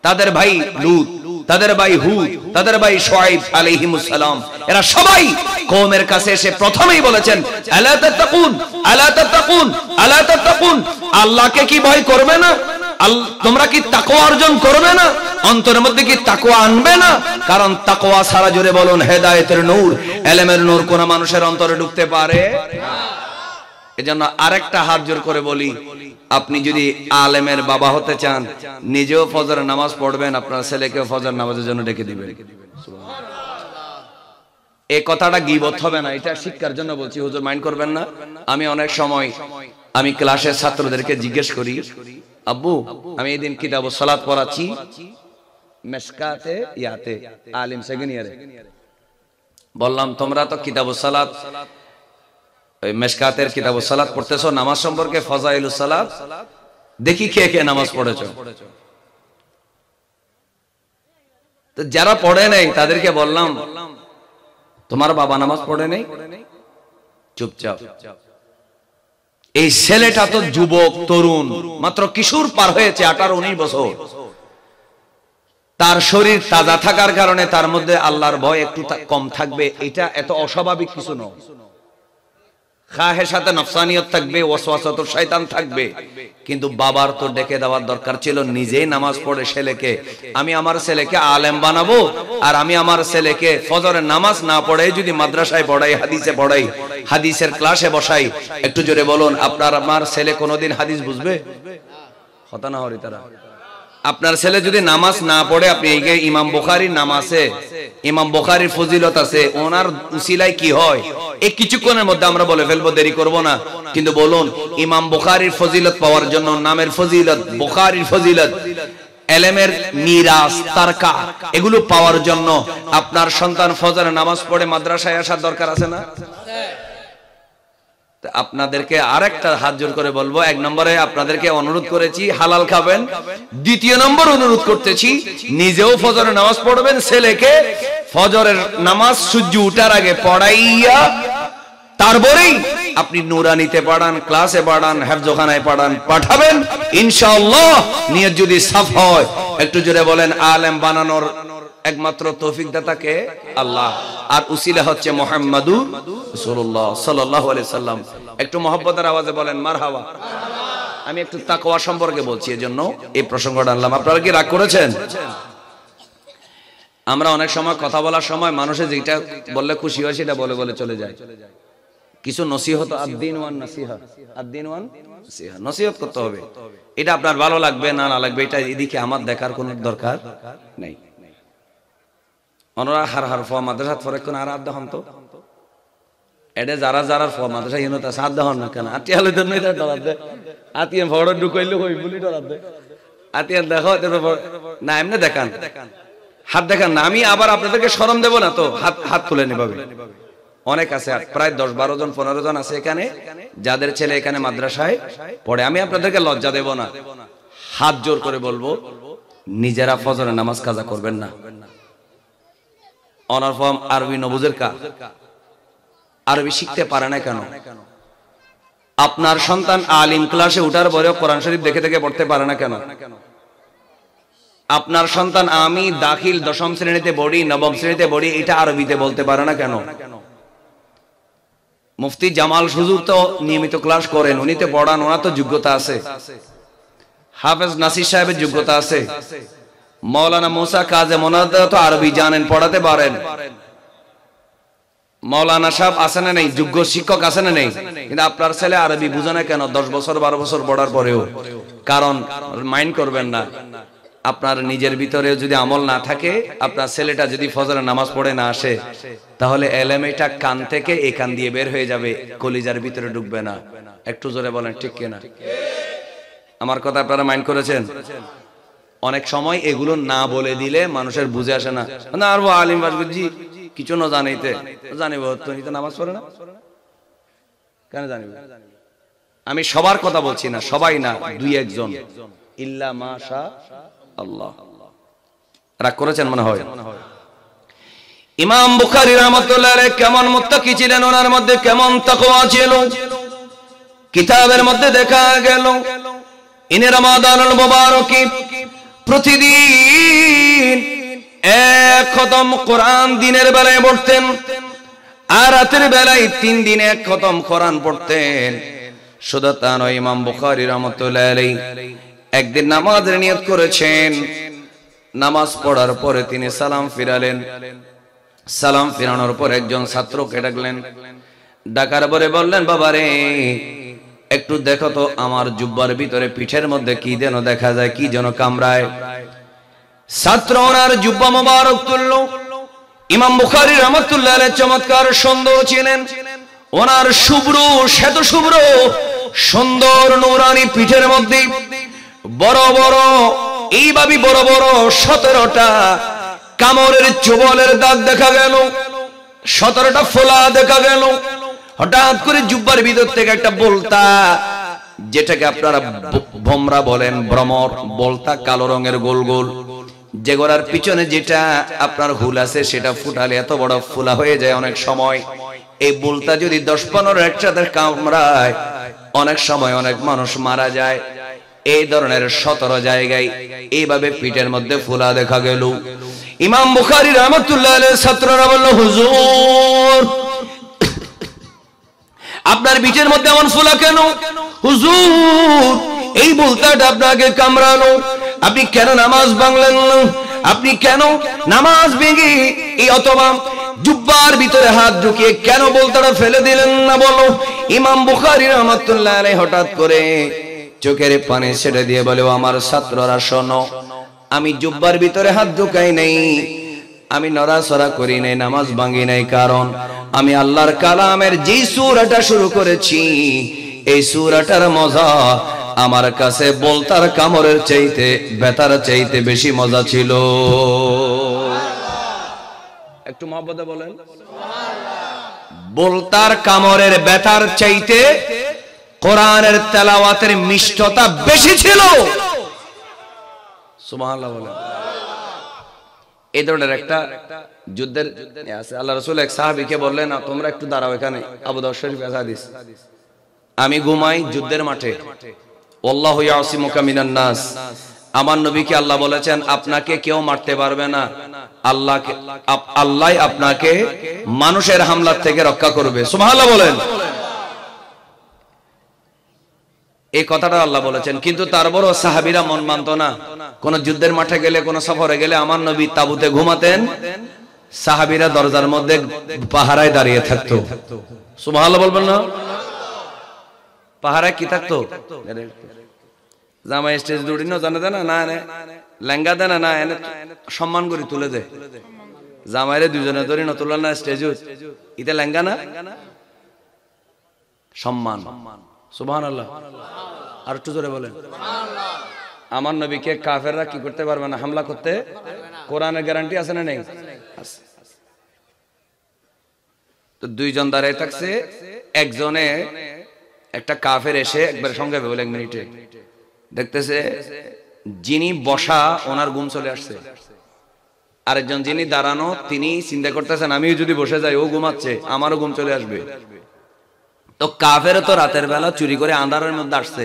তাদের ভাই লুত তাদের ভাই হু তাদের ভাই সোয়াইব আলাইহিমুসালাম এরা সবাই কওমের কাছে এসে প্রথমেই বলেছেন আলা তাতাকুন আলা তাতাকুন আলা তাতাকুন আল্লাহকে কি ভয় করবে না তোমরা কি তাকোয়া অর্জন করবে না অন্তরের মধ্যে কি তাকোয়া আনবে না কারণ তাকোয়া সারা জোরে বলুন হেদায়তের নূর এলেমের নূর কোন মানুষের অন্তরে ঢুকতে পারে এজন্য আরেকটা হাত জোর করে বলি আপনি যদি আলেমের বাবা হতে চান নিজেও ফজর নামাজ পড়বেন আপনার ছেলেকেও ফজর নামাজের জন্য ডেকে দিবেন এই কথাটা গিবত হবে না এটা শিক্ষার জন্য বলছি হুজুর মাইন্ড করবেন না আমি অনেক সময় আমি ক্লাসের ছাত্রদেরকে জিজ্ঞেস করি আব্বু আমি এদিন দিন কিতাব সালাত পড়াচ্ছি মেসকাতে ইয়াতে আলিম সেকেন্ড বললাম তোমরা তো কিতাব সালাত ওই মেসকাতের কিতাব সালাত পড়তেছো নামাজ সম্পর্কে ফজাইল সালাত দেখি কে কে নামাজ পড়েছো তো যারা পড়ে নাই তাদেরকে বললাম তোমার বাবা নামাজ পড়ে নেই চুপচাপ এই ছেলেটা তো যুবক তরুণ মাত্র কিশোর পার হয়েছে আঠারো উনিশ বছর তার শরীর তাজা থাকার কারণে তার মধ্যে আল্লাহর ভয় একটু কম থাকবে এটা এত অস্বাভাবিক কিছু নয় খাহের সাথে নফসানিয়ত থাকবে ওয়াসওয়াসাত শয়তান থাকবে কিন্তু বাবার তো ডেকে দেওয়ার দরকার ছিল নিজেই নামাজ পড়ে ছেলেকে আমি আমার ছেলেকে আলেম বানাবো আর আমি আমার ছেলেকে ফজরের নামাজ না পড়ে যদি মাদ্রাসায় পড়াই হাদিসে পড়াই হাদিসের ক্লাসে বসাই একটু জোরে বলুন আপনার আমার ছেলে কোনোদিন হাদিস বুঝবে কথা না হরি তারা আপনার ছেলে যদি নামাজ না পড়ে আপনি এই ইমাম বোখারির নাম আছে ইমাম বোখারির ফজিলত আছে ওনার উসিলায় কি হয় এই কিছুক্ষণের মধ্যে আমরা বলে ফেলবো দেরি করব না কিন্তু বলুন ইমাম বোখারির ফজিলত পাওয়ার জন্য নামের ফজিলত বোখারির ফজিলত এগুলো পাওয়ার জন্য আপনার সন্তান ফজরে নামাজ পড়ে মাদ্রাসায় আসার দরকার আছে না আপনাদেরকে আর একটা হাত জোর করে বলবো এক নম্বরে আপনাদেরকে অনুরোধ করেছি হালাল খাবেন দ্বিতীয় নম্বর অনুরোধ করতেছি নিজেও ফজরের নামাজ পড়বেন ছেলেকে ফজরের নামাজ সূর্য উঠার আগে পড়াইয়া তারপরেই আপনি নুরানিতে পাড়ান ক্লাসে পাড়ান হ্যাফজোখানায় পাড়ান পাঠাবেন ইনশাআল্লাহ নিয়ত যদি সাফ হয় একটু জোরে বলেন আলেম বানানোর একমাত্র তৌফিক দাতাকে আল্লাহ আর উসিলা হচ্ছে রাসূলুল্লাহ সাল্লাল্লাহু আলাইহি সাল্লাম একটু মোহাম্মতের আওয়াজে বলেন মারহাবা আমি একটু তাকওয়া সম্পর্কে বলছি এজন্য এই প্রসঙ্গটা আনলাম আপনারা কি রাগ করেছেন আমরা অনেক সময় কথা বলার সময় মানুষে যেটা বললে খুশি হয় সেটা বলে বলে চলে যায় কিছু নসিহত আদ্দিন ওয়ান নসিহা আদ্দিন ওয়ান নসিহা নসিহত করতে হবে এটা আপনার ভালো লাগবে না না লাগবে এটা এদিকে আমার দেখার কোনো দরকার নাই অনরা হার হার ফোয়া মাদ্রাসা ফরে কোন আর আধা তো এডে যারা যারা ফোয়া মাদ্রাসা ইনো তা সাদ দহন না কেন আতি আলো দন এটা ডরাত দে আতি এম ফড় ঢুকাইলো হই বলি ডরাত দে আতি এম দেখো না এমনে দেখান হাত দেখান না আমি আবার আপনাদেরকে শরম দেব না তো হাত হাত তুলে নিবাবে অনেক আছে প্রায় দশ বারো জন পনেরো জন আছে এখানে যাদের ছেলে এখানে মাদ্রাসায় পড়ে আমি আপনাদেরকে লজ্জা দেব না হাত জোর করে বলবো নিজেরা ফজরের নামাজ কাজা করবেন না অনার ফর্ম আরবি নবুজের কা আরবি শিখতে পারে না কেন আপনার সন্তান আলিম ক্লাসে উঠার পরেও কোরআন শরীফ দেখে দেখে পড়তে পারে না কেন আপনার সন্তান আমি দাখিল দশম শ্রেণীতে বড়ি নবম শ্রেণীতে বড়ি এটা আরবিতে বলতে পারে না কেন মুফতি জামাল সুজুর তো নিয়মিত ক্লাস করেন উনি তো পড়ান ওনার তো যোগ্যতা আছে হাফেজ নাসির সাহেবের যোগ্যতা আছে মৌলানা মুসা কাজে মোনাদা তো আরবি জানেন পড়াতে পারেন মৌলানা সাহেব আছে না নেই যোগ্য শিক্ষক আছে না নেই কিন্তু আপনার ছেলে আরবি বুঝে না কেন দশ বছর বারো বছর পড়ার পরেও কারণ মাইন্ড করবেন না আপনার নিজের ভিতরে যদি আমল না থাকে আপনার ছেলেটা যদি ফজরের নামাজ পড়ে না আসে তাহলে এলেমেটা কান থেকে এখান দিয়ে বের হয়ে যাবে কলিজার ভিতরে ঢুকবে না একটু জোরে বলেন ঠিক কিনা আমার কথা আপনারা মাইন্ড করেছেন অনেক সময় এগুলো না বলে দিলে মানুষের বুঝে আসে না মানে আর আলিম বাসগুজি কিছু না জানাইতে জানিব নামাজ পড়ে না কেন জানিব আমি সবার কথা বলছি না সবাই না দুই একজন ইল্লা মাশা আল্লাহ রাগ করেছেন মনে হয় ইমাম বুখারি রহমতুল্লাহ কেমন মুত্তাকি ছিলেন ওনার মধ্যে কেমন তাকওয়া ছিল কিতাবের মধ্যে দেখা গেল ইনি রমাদানুল মুবারকি প্রতিদিন এক খতম কোরআন দিনের বেলায় পড়তেন আর রাতের বেলায় তিন দিন এক খতম কোরআন পড়তেন ইমাম বুখারি রহমতুল্লাহ একদিন নামাজ নিয়ত করেছেন নামাজ পড়ার পরে তিনি সালাম ফিরালেন সালাম ফিরানোর পর একজন ছাত্রকে ডাকলেন ডাকার পরে বললেন বাবারে একটু দেখো তো আমার জুব্বার ভিতরে পিঠের মধ্যে কি যেন দেখা যায় কি যেন কামড়ায় পিঠের মধ্যে বড় বড় এই বাবি বড় বড় সতেরোটা কামরের চুবলের দাগ দেখা গেল সতেরোটা ফোলা দেখা গেল হঠাৎ করে জুব্বার ভিতর থেকে একটা বলতা যেটাকে আপনারা ভমরা বলেন ভ্রমর বলতা কালো রঙের গোল গোল যে গোড়ার পিছনে যেটা আপনার হুল আছে সেটা ফুটালে এত বড় ফুলা হয়ে যায় অনেক সময় এই বলতা যদি দশ পনেরো একসাথে কামড়ায় অনেক সময় অনেক মানুষ মারা যায় এই ধরনের সতেরো জায়গায় এইভাবে পিঠের মধ্যে ফুলা দেখা গেল ইমাম বুখারি রহমতুল্লাহ ছাত্ররা বলল হুজুর আপনার বিচের মধ্যে এমন ফোলা কেন হুজুর এই বলতাটা আপনাকে কামড়ানো আপনি কেন নামাজ বাংলেন আপনি কেন নামাজ ভেঙে এই অথবা জুব্বার ভিতরে হাত ঢুকিয়ে কেন বলতারা ফেলে দিলেন না বলো ইমাম বুখারি রহমতুল্লাহ রে হঠাৎ করে চোখের পানে ছেড়ে দিয়ে বলে আমার ছাত্ররা শোনো আমি জুব্বার ভিতরে হাত ঢুকাই নেই আমি নড়াচড়া করি নাই নামাজ ভাঙি নাই কারণ আমি আল্লাহর কালামের যে সুরাটা শুরু করেছি এই সুরাটার মজা আমার কাছে বলতার কামরের চাইতে বেতার চাইতে বেশি মজা ছিল একটু মহব্বতে বলেন বলতার কামরের বেতার চাইতে কোরআনের তেলাওয়াতের মিষ্টতা বেশি ছিল সুমাহ বলেন এই ধরনের একটা যুদ্ধের আল্লাহ রসুল এক সাহাবিকে বললেন না তোমরা একটু দাঁড়াও এখানে আবু দর্শন হাদিস আমি ঘুমাই যুদ্ধের মাঠে নাস আমার নবীকে আল্লাহ বলেছেন আপনাকে কেউ মারতে পারবে না আল্লাহ আল্লাহ আপনাকে মানুষের হামলার থেকে রক্ষা করবে সুমাহ বলেন এই কথাটা আল্লাহ বলেছেন কিন্তু তারপরও সাহাবিরা মন মানত না কোন যুদ্ধের মাঠে গেলে কোন সফরে গেলে আমার নবী তাবুতে ঘুমাতেন সাহাবিরা দরজার মধ্যে পাহারায় দাঁড়িয়ে থাকতো সুমাহ বলবেন না পাহারায় কি থাকতো জামাই স্টেজ দুটি না জানে দেনা না এনে লেঙ্গা দেনা না এনে সম্মান করি তুলে দে জামাইরে দুজনে ধরি না তুলে না স্টেজ ইতে লেঙ্গা না সম্মান সম্মান আল্লাহ আর একটু জোরে বলেন আমার নবীকে কাফেররা কি করতে পারবে না হামলা করতে কোরআনের গ্যারান্টি আছে না নেই তো দুইজন দাঁড়ায় থাকছে একজনে একটা কাফের এসে একবার সঙ্গে বলে এক মিনিটে দেখতেছে যিনি বসা ওনার গুম চলে আসছে আরেকজন যিনি দাঁড়ানো তিনি চিন্তা করতেছেন আমিও যদি বসে যাই ও ঘুমাচ্ছে আমারও ঘুম চলে আসবে তো কাফের তো রাতের বেলা চুরি করে আন্ধারের মধ্যে আসছে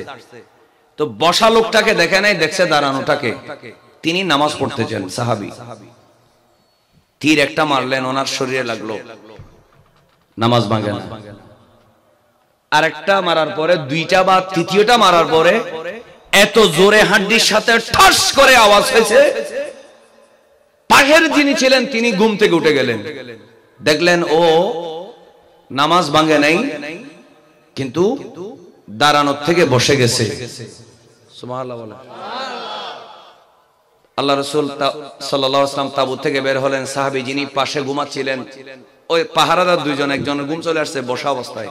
তো বসা লোকটাকে দেখে নাই দেখছে দাঁড়ানোটাকে তিনি নামাজ পড়তেছেন সাহাবি তীর একটা মারলেন ওনার শরীরে লাগলো নামাজ ভাঙেন আর একটা মারার পরে দুইটা বা তৃতীয়টা মারার পরে এত জোরে হাড্ডির সাথে ঠাস করে আওয়াজ হয়েছে পাহের যিনি ছিলেন তিনি ঘুম থেকে উঠে গেলেন দেখলেন ও নামাজ ভাঙে নাই কিন্তু দাঁড়ানোর থেকে বসে গেছে আল্লাহ রসুল সাল্লাম তাবু থেকে বের হলেন সাহাবি যিনি পাশে ঘুমাচ্ছিলেন ওই পাহারাদার দুইজন একজন ঘুম চলে আসছে বসা অবস্থায়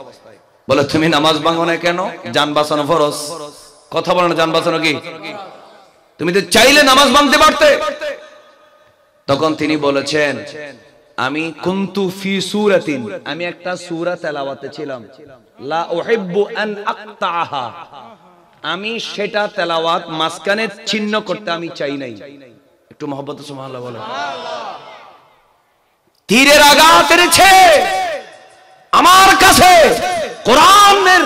বলে তুমি নামাজ ভাঙনে কেন যান বাঁচানো ফরস কথা বলো না যান বাঁচানো কি তুমি তো চাইলে নামাজ ভাঙতে পারতে তখন তিনি বলেছেন আমি কুন্তু ফি সূরাতিন আমি একটা সূরা তেলাওয়াতে ছিলাম লা উহিব্বু আন আকতাহা আমি সেটা তেলাওয়াত মাসকানে ছিন্ন করতে আমি চাই নাই একটু মহব্বত সুবহানাল্লাহ বলেন তীরের আঘাত এনেছে আমার কাছে কোরআনের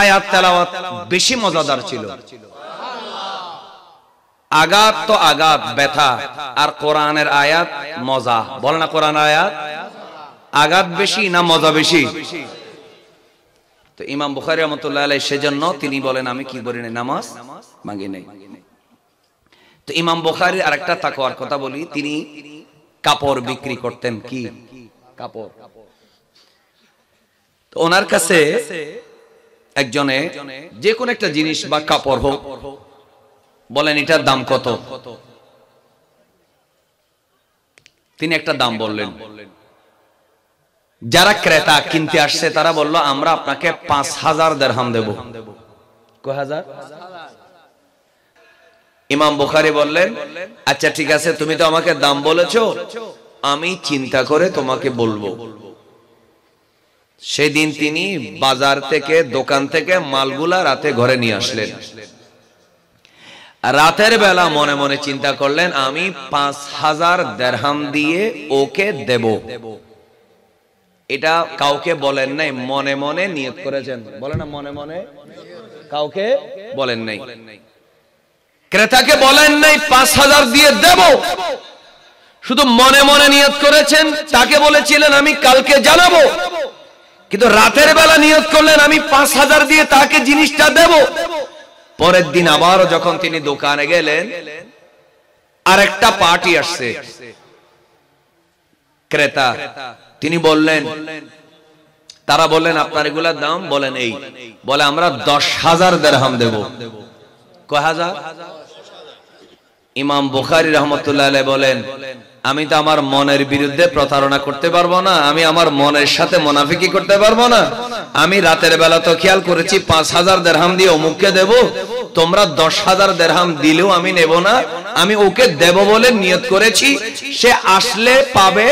আয়াত তেলাওয়াত বেশি মজাদার ছিল আগাত তো আগাত ব্যথা আর কোরআনের আয়াত মজা বল না কোরআন আয়াত আগাত বেশি না মজা বেশি তো ইমাম বুখারি রহমতুল্লাহ আলাই সেজন্য তিনি বলেন আমি কি বলি নাই নামাজ মাগি নাই তো ইমাম বুখারি আর একটা তাকওয়ার কথা বলি তিনি কাপড় বিক্রি করতেন কি কাপড় তো ওনার কাছে একজনে যে কোন একটা জিনিস বা কাপড় হোক বলেন এটার দাম কত তিনি একটা দাম বললেন যারা ক্রেতা কিনতে আসছে তারা বলল আমরা আপনাকে পাঁচ হাজার দেড়হাম দেব হাজার ইমাম বুখারি বললেন আচ্ছা ঠিক আছে তুমি তো আমাকে দাম বলেছ আমি চিন্তা করে তোমাকে বলবো সেদিন তিনি বাজার থেকে দোকান থেকে মালগুলা রাতে ঘরে নিয়ে আসলেন রাতের বেলা মনে মনে চিন্তা করলেন আমি পাঁচ হাজার দেড়হাম দিয়ে ওকে দেব এটা কাউকে বলেন নাই মনে মনে নিয়োগ করেছেন বলে না মনে মনে কাউকে বলেন নাই ক্রেতাকে বলেন নাই পাঁচ হাজার দিয়ে দেব শুধু মনে মনে নিয়োগ করেছেন তাকে বলেছিলেন আমি কালকে জানাবো কিন্তু রাতের বেলা নিয়োগ করলেন আমি পাঁচ হাজার দিয়ে তাকে জিনিসটা দেব পরের দিন আবারও যখন তিনি দোকানে গেলেন আরেকটা পার্টি আসছে ক্রেতা তিনি বললেন তারা বললেন আপনার এগুলার দাম বলেন এই বলে আমরা দশ হাজার দেড়হাম দেব কয় হাজার ইমাম বোখারি রহমতুল্লাহ বলেন আমি তো আমার মনের বিরুদ্ধে প্রতারণা করতে পারবো না আমি আমার মনের সাথে মোনাফিকি করতে পারবো না আমি রাতের বেলা তো খেয়াল করেছি পাঁচ হাজার দেড়হাম দিয়ে অমুককে দেব তোমরা দশ হাজার দেড়হাম দিলেও আমি নেব না আমি ওকে দেব বলে নিয়ত করেছি সে আসলে পাবে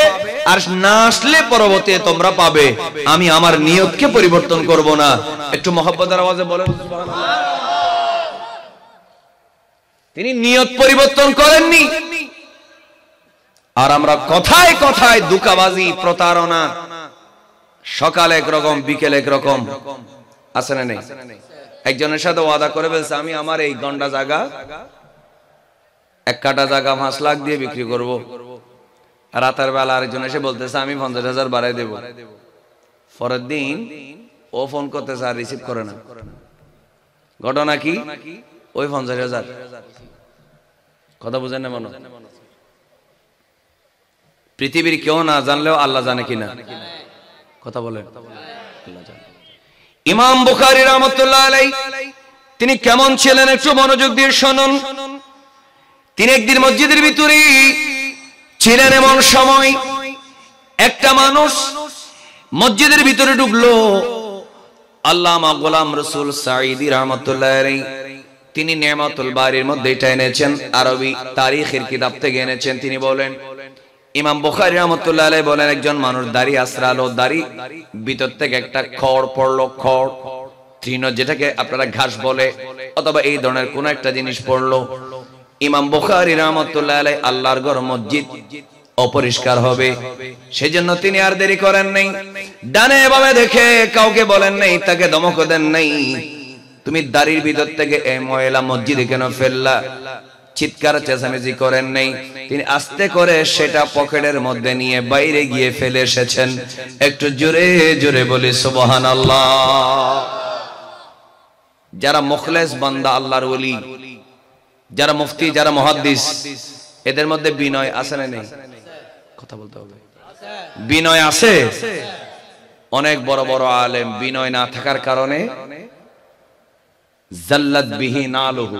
আর না আসলে পরবর্তী তোমরা পাবে আমি আমার নিয়তকে পরিবর্তন করব না একটু মহব্বতের আওয়াজে বলেন তিনি নিয়ত পরিবর্তন করেননি আর আমরা কথায় কথায় দুকাবাজি প্রতারণা সকাল একরকম বিকেল একরকম আছে না নেই একজনের সাথে ওয়াদা করে ফেলছে আমি আমার এই গন্ডা জায়গা এক কাটা জায়গা পাঁচ লাখ দিয়ে বিক্রি করব। রাতের বেলা আরেকজন এসে বলতেছে আমি পঞ্চাশ হাজার বাড়াই দেব পরের দিন ও ফোন করতে আর রিসিভ করে না ঘটনা কি ওই পঞ্চাশ হাজার কথা বুঝেন না মনে পৃথিবীর কেউ না জানলেও আল্লাহ জানে কিনা কথা বলেন ইমাম বুখারি রহমতুল্লাহ আলাই তিনি কেমন ছিলেন একটু মনোযোগ দিয়ে শুনুন তিনি একদিন মসজিদের ভিতরে ছিলেন এমন সময় একটা মানুষ মসজিদের ভিতরে ঢুকলো আল্লামা গোলাম রসুল সাঈদি রহমতুল্লাহ আলাই তিনি নেমাতুল বাড়ির মধ্যে এটা এনেছেন আরবি তারিখের কিতাব থেকে এনেছেন তিনি বলেন ইমাম বোখারি রহমতুল্লাহ আলাই বলেন একজন মানুষ দাড়ি আশ্রালো দাড়ি ভিতর থেকে একটা খড় পড়লো খড় তৃণ যেটাকে আপনারা ঘাস বলে অথবা এই ধরনের কোন একটা জিনিস পড়লো ইমাম বোখারি রহমতুল্লাহ আলাই আল্লাহর ঘর মসজিদ অপরিষ্কার হবে সেজন্য তিনি আর দেরি করেন নাই ডানে এভাবে দেখে কাউকে বলেন নাই তাকে দমক দেন নাই তুমি দাড়ির ভিতর থেকে এ ময়লা মসজিদে কেন ফেললা চিৎকার চেঁচামেচি করেন নেই তিনি আস্তে করে সেটা পকেটের মধ্যে নিয়ে বাইরে গিয়ে ফেলে এসেছেন একটু জোরে জোরে বলি সুবহান আল্লাহ যারা মুখলেস বান্দা আল্লাহর ওলি যারা মুফতি যারা মহাদ্দিস এদের মধ্যে বিনয় আছে না নেই কথা বলতে হবে বিনয় আছে অনেক বড় বড় আলেম বিনয় না থাকার কারণে জল্লাদ বিহীন আলহু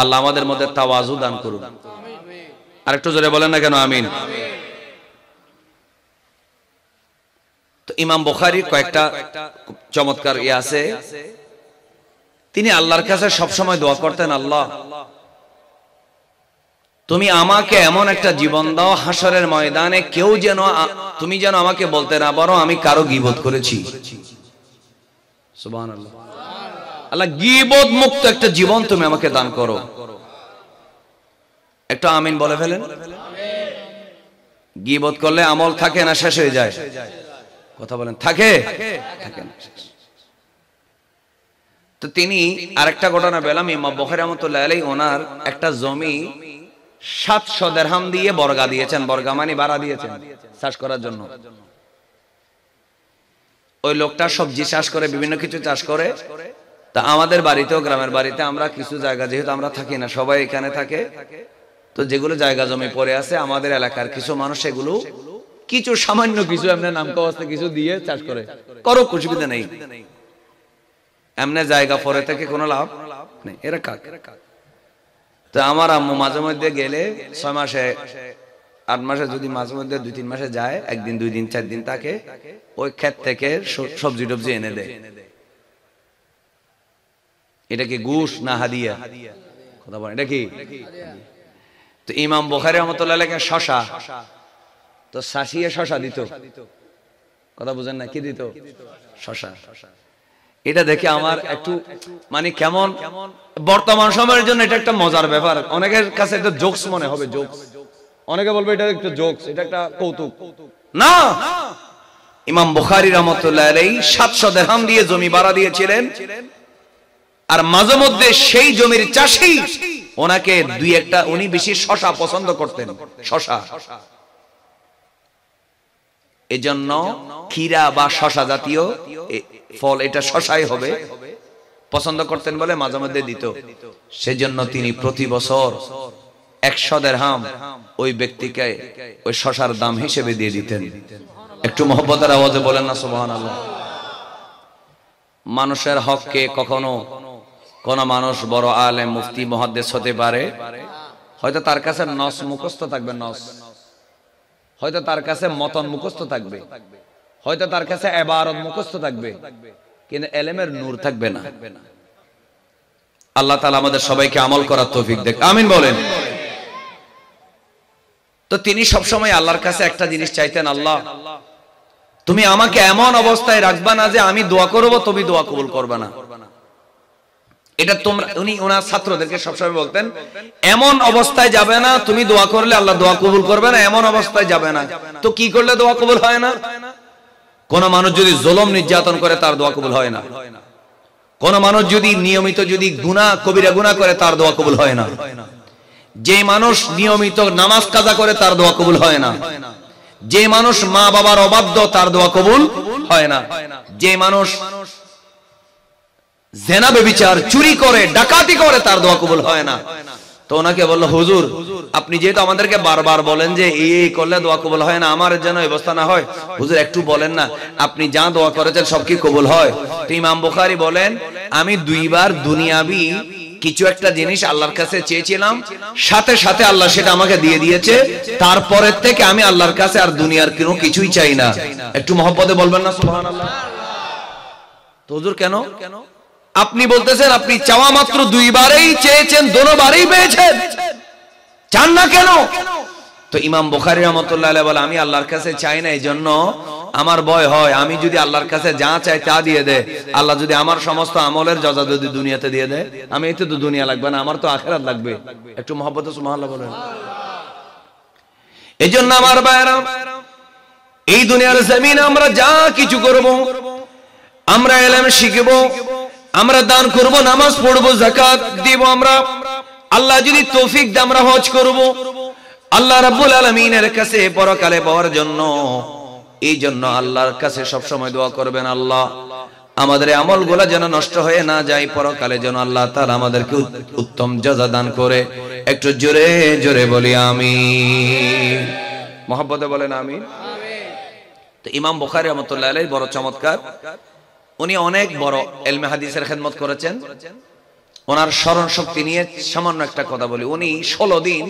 আল্লাহ আমাদের মধ্যে তাওয়াজু দান করুন আর একটু জোরে বলেন না কেন আমিন তো ইমাম কয়েকটা চমৎকার ইয়ে আছে তিনি আল্লাহর কাছে সবসময় দোয়া করতেন আল্লাহ তুমি আমাকে এমন একটা জীবন দাও হাসরের ময়দানে কেউ যেন তুমি যেন আমাকে বলতে না বরং আমি কারো গিবোধ করেছি সুবহানাল্লাহ আল্লাহ গিবদ মুক্ত একটা জীবন তুমি আমাকে দান করো একটা আমিন বলে ফেলেন গিবদ করলে আমল থাকে না শেষ হয়ে যায় কথা বলেন থাকে থাকে না তো তিনি আরেকটা ঘটনা পেলাম ইমা বহের রহমতুল্লাহ আলাই ওনার একটা জমি সাতশো দেড়হাম দিয়ে বর্গা দিয়েছেন বর্গা মানে ভাড়া দিয়েছেন চাষ করার জন্য ওই লোকটা সবজি চাষ করে বিভিন্ন কিছু চাষ করে তা আমাদের বাড়িতেও গ্রামের বাড়িতে আমরা কিছু জায়গা যেহেতু আমরা থাকি না সবাই এখানে থাকে তো যেগুলো জায়গা জমি পড়ে আছে আমাদের এলাকার কিছু মানুষ এগুলো কিছু সামান্য কিছু এমনি নাম অবস্থা কিছু দিয়ে চাষ করে করো অসুবিধা নেই এমনি জায়গা পরে থেকে কোনো লাভ নেই এরা কাক তো আমার আম্মু মাঝে মধ্যে গেলে ছয় মাসে আট মাসে যদি মাঝে মধ্যে দুই তিন মাসে যায় একদিন দুই দিন চার দিন তাকে ওই ক্ষেত থেকে সবজি টবজি এনে দেয় এটাকে গুস না হাদিয়া কথা বলেন এটা কি তো ইমাম বোখারি রহমতুল্লাহ লেখা শশা তো শাসিয়ে শশা দিত কথা বুঝেন না কি দিত শশা এটা দেখে আমার একটু মানে কেমন বর্তমান সময়ের জন্য এটা একটা মজার ব্যাপার অনেকের কাছে এটা জোকস মনে হবে জোকস অনেকে বলবে এটা একটা জোকস এটা একটা কৌতুক না ইমাম বুখারী রহমতুল্লাহ আলাইহি 700 দেরহাম দিয়ে জমি ভাড়া দিয়েছিলেন আর মাঝে মধ্যে সেই জমির চাষি ওনাকে দুই একটা উনি বেশি শশা পছন্দ করতেন শশা এজন্য খিরা বা শশা জাতীয় ফল এটা শশাই হবে পছন্দ করতেন বলে মাঝে মধ্যে দিত সেজন্য তিনি প্রতি বছর একশো দেড়হাম ওই ব্যক্তিকে ওই শশার দাম হিসেবে দিয়ে দিতেন একটু মহব্বতের আওয়াজে বলেন না সোহান আল্লাহ মানুষের হককে কখনো কোন মানুষ বড় আলে মুফতি মহাদেশ হতে পারে হয়তো তার কাছে নস মুখস্ত থাকবে নস হয়তো তার কাছে মতন মুখস্ত থাকবে হয়তো তার কাছে এবারত মুখস্ত থাকবে কিন্তু এলেমের নূর থাকবে না আল্লাহ তালা আমাদের সবাইকে আমল করার তৌফিক দেখ আমিন বলেন তো তিনি সবসময় আল্লাহর কাছে একটা জিনিস চাইতেন আল্লাহ তুমি আমাকে এমন অবস্থায় রাখবা না যে আমি দোয়া করবো তুমি দোয়া কবুল করবা না এটা তোমরা উনি ওনার ছাত্রদেরকে সবসময় বলতেন এমন অবস্থায় যাবে না তুমি দোয়া করলে আল্লাহ দোয়া কবুল করবে না এমন অবস্থায় যাবে না তো কি করলে দোয়া কবুল হয় না কোন মানুষ যদি জলম নির্যাতন করে তার দোয়া কবুল হয় না কোন মানুষ যদি নিয়মিত যদি গুণা কবিরা গুণা করে তার দোয়া কবুল হয় না যে মানুষ নিয়মিত নামাজ কাজা করে তার দোয়া কবুল হয় না যে মানুষ মা বাবার অবাধ্য তার দোয়া কবুল হয় না যে মানুষ জেনাবে বিচার চুরি করে ডাকাতি করে তার দোয়া কবুল হয় না তো ওনাকে বললো হুজুর আপনি যেহেতু আমাদেরকে বারবার বলেন যে এই করলে দোয়া কবুল হয় না আমার যেন ব্যবস্থা না হয় হুজুর একটু বলেন না আপনি যা দোয়া করেছেন সব কি কবুল হয় তো ইমাম বুখারি বলেন আমি দুইবার দুনিয়াবি কিছু একটা জিনিস আল্লাহর কাছে চেয়েছিলাম সাথে সাথে আল্লাহ সেটা আমাকে দিয়ে দিয়েছে তারপরে থেকে আমি আল্লাহর কাছে আর দুনিয়ার কোনো কিছুই চাই না একটু মহব্বতে বলবেন না সুবহানাল্লাহ তো হুজুর কেন কেন আপনি বলতেছেন আপনি চাওয়া মাত্র দুইবারেই চেয়েছেন দোনোবারেই পেয়েছেন চান না কেন তো ইমাম বোখারি রহমতুল্লাহ বলে আমি আল্লাহর কাছে চাই না এই জন্য আমার বয় হয় আমি যদি আল্লাহর কাছে যা চাই তা দিয়ে দে আল্লাহ যদি আমার সমস্ত আমলের যজা যদি দুনিয়াতে দিয়ে দেয় আমি এতে তো দুনিয়া লাগবে না আমার তো আখেরাত লাগবে একটু মহব্বত সুমাল্লাহ এই জন্য আমার বায়রাম এই দুনিয়ার জমিন আমরা যা কিছু করব আমরা এলাম শিখবো আমরা দান করব নামাজ পড়বো জাকাত দিব আমরা আল্লাহ যদি তৌফিক দিয়ে আমরা হজ করব আল্লাহ রাব্বুল আলামিনের কাছে পরকালে পাওয়ার জন্য এই জন্য আল্লাহর কাছে সব সময় দোয়া করবেন আল্লাহ আমাদের আমলগুলা যেন নষ্ট হয়ে না যায় পরকালে যেন আল্লাহ তাআলা আমাদেরকে উত্তম যাজা দান করে একটু জোরে জোরে বলি আমি মহব্বতে বলেন আমি তো ইমাম বুখারী রহমতুল্লাহ আলাইহি বড় চমৎকার উনি অনেক বড় এলমে হাদিসের খেদমত করেছেন ওনার স্মরণ শক্তি নিয়ে সামান্য একটা কথা বলি উনি ষোলো দিন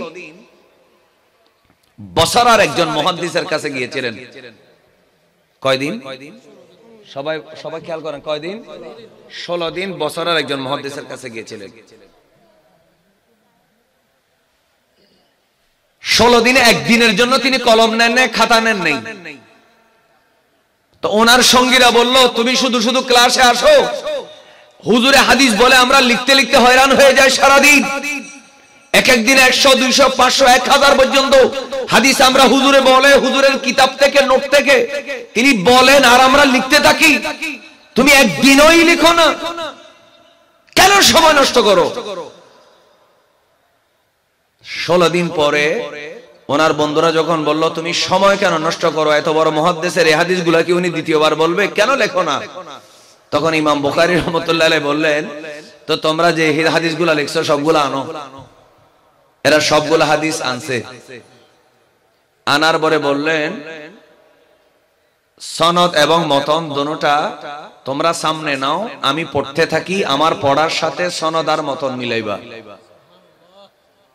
বসারার একজন মহাদিসের কাছে গিয়েছিলেন কয়দিন সবাই সবাই খেয়াল করেন কয়দিন ষোলো দিন বসরার একজন মহাদিসের কাছে গিয়েছিলেন ষোলো দিনে একদিনের জন্য তিনি কলম নেন খাতা নেন নেই তো ওনার সঙ্গীরা বলল তুমি শুধু শুধু ক্লাসে আসো হুজুরে হাদিস বলে আমরা লিখতে লিখতে হয়রান হয়ে যায় সারাদিন এক একদিন একশো দুইশো পাঁচশো এক হাজার পর্যন্ত হাদিস আমরা হুজুরে বলে হুজুরের কিতাব থেকে নোট থেকে তিনি বলেন আর আমরা লিখতে থাকি তুমি একদিনই লিখো না কেন সময় নষ্ট করো ষোলো দিন পরে ওনার বন্ধুরা যখন বলল তুমি সময় কেন নষ্ট করো এত বড় মহাদ্দেশের এহাদিস গুলা কি উনি দ্বিতীয়বার বলবে কেন লেখো না তখন ইমাম বুখারী রহমতুল্লাহ বললেন তো তোমরা যে হাদিস গুলা লিখছো সবগুলো আনো এরা সবগুলা হাদিস আনছে আনার পরে বললেন সনদ এবং মতন দোনোটা তোমরা সামনে নাও আমি পড়তে থাকি আমার পড়ার সাথে সনদ আর মতন মিলাইবা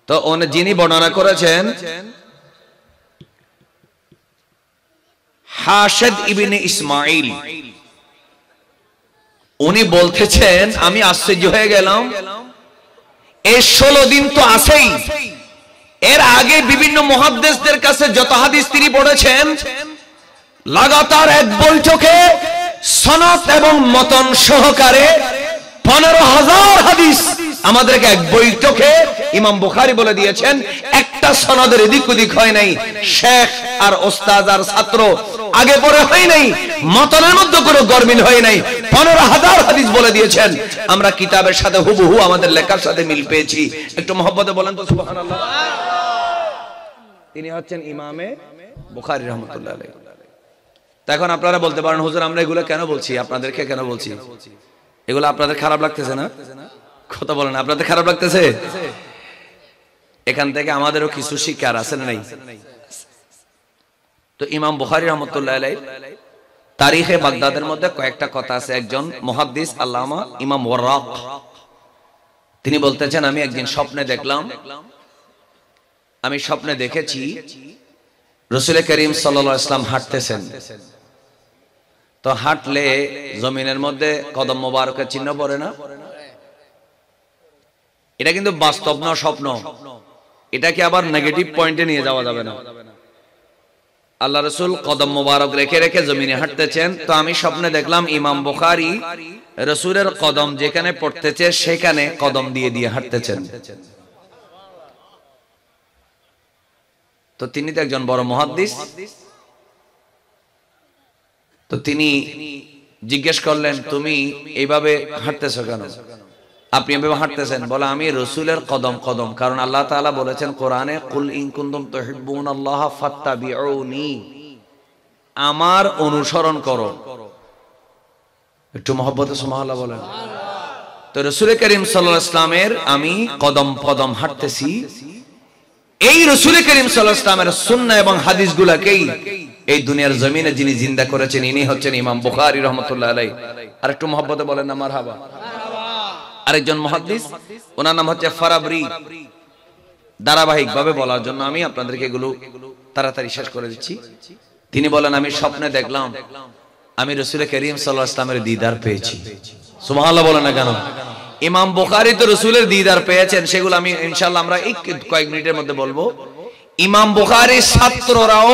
তো যিনি বর্ণনা করেছেন হাসেদ ইবিনে ইসমাইল উনি বলতেছেন আমি আশ্চর্য হয়ে গেলাম এই ষোলো দিন তো আছেই এর আগে বিভিন্ন মহাদেশদের কাছে যত হাদিস তিনি পড়েছেন লাগাতার এক বৈঠকে সনাত এবং মতন সহকারে পনেরো হাজার হাদিস আমাদেরকে এক বৈঠকে ইমাম বুখারি বলে দিয়েছেন একটা সনদের এদিক ওদিক হয় নাই শেখ আর ওস্তাজ আর ছাত্র আগে পরে হয় নাই মতনের মধ্যে কোনো গরমিল হয় নাই পনেরো হাজার হাদিস বলে দিয়েছেন আমরা কিতাবের সাথে হুবহু আমাদের লেখার সাথে মিল পেয়েছি একটু মহব্বতে বলেন তো তিনি হচ্ছেন ইমামে বুখারি রহমতুল্লাহ এখন আপনারা বলতে পারেন হুজুর আমরা এগুলো কেন বলছি আপনাদেরকে কেন বলছি এগুলো আপনাদের খারাপ লাগতেছে না কথা বলেন আপনাদের খারাপ লাগতেছে এখান থেকে আমাদেরও কিছু শিকার আছে না নাই তো ইমাম বুহারি রহমতুল্লাহ আলাই তারিখে বাগদাদের মধ্যে কয়েকটা কথা আছে একজন মহাদ্দিস আল্লামা ইমাম ওয়ারাক তিনি বলতেছেন আমি একদিন স্বপ্নে দেখলাম আমি স্বপ্নে দেখেছি রসুল করিম সাল্লাহ ইসলাম হাঁটতেছেন তো হাঁটলে জমিনের মধ্যে কদম মোবারকের চিহ্ন পড়ে না এটা কিন্তু বাস্তব না স্বপ্ন এটাকে আবার নেগেটিভ পয়েন্টে নিয়ে যাওয়া যাবে না আল্লাহ রসুল কদম মোবারক রেখে রেখে জমিনে হাঁটতেছেন তো আমি স্বপ্নে দেখলাম ইমাম বুখারি রসুলের কদম যেখানে পড়তেছে সেখানে কদম দিয়ে দিয়ে হাঁটতেছেন তো তিনি তো একজন বড় মহাদ্দিস তো তিনি জিজ্ঞেস করলেন তুমি এইভাবে হাঁটতেছ কেন আপনি এভাবে হাঁটতেছেন বলে আমি রসুলের কদম কদম কারণ আল্লাহ বলেছেন কোরআনে কুল ইনকুন্দম তহিবুন আল্লাহ আমার অনুসরণ করো একটু মহব্বত বলেন তো রসুল করিম ইসলামের আমি কদম কদম হাঁটতেছি এই রসুল করিম সাল্লাল্লাহু ইসলামের সুন্নাহ এবং এই দুনিয়ার জমিনে যিনি জিন্দা করেছেন ইনি হচ্ছেন ইমাম বুখারি রহমতুল্লাহ আলাই আর একটু মহব্বতে বলেন না মার হাবা আরেকজন মহাদিস ওনার নাম হচ্ছে ফারাবরি ধারাবাহিক ভাবে বলার জন্য আমি আপনাদেরকে এগুলো তাড়াতাড়ি শেষ করে দিচ্ছি তিনি বলেন আমি স্বপ্নে দেখলাম আমি রসুল করিম সাল্লাহ ইসলামের দিদার পেয়েছি সুমাহ বলে না কেন ইমাম বোখারি তো রসুলের দিদার পেয়েছেন সেগুলো আমি ইনশাল্লাহ আমরা এই কয়েক মিনিটের মধ্যে বলবো ইমাম বোখারির ছাত্ররাও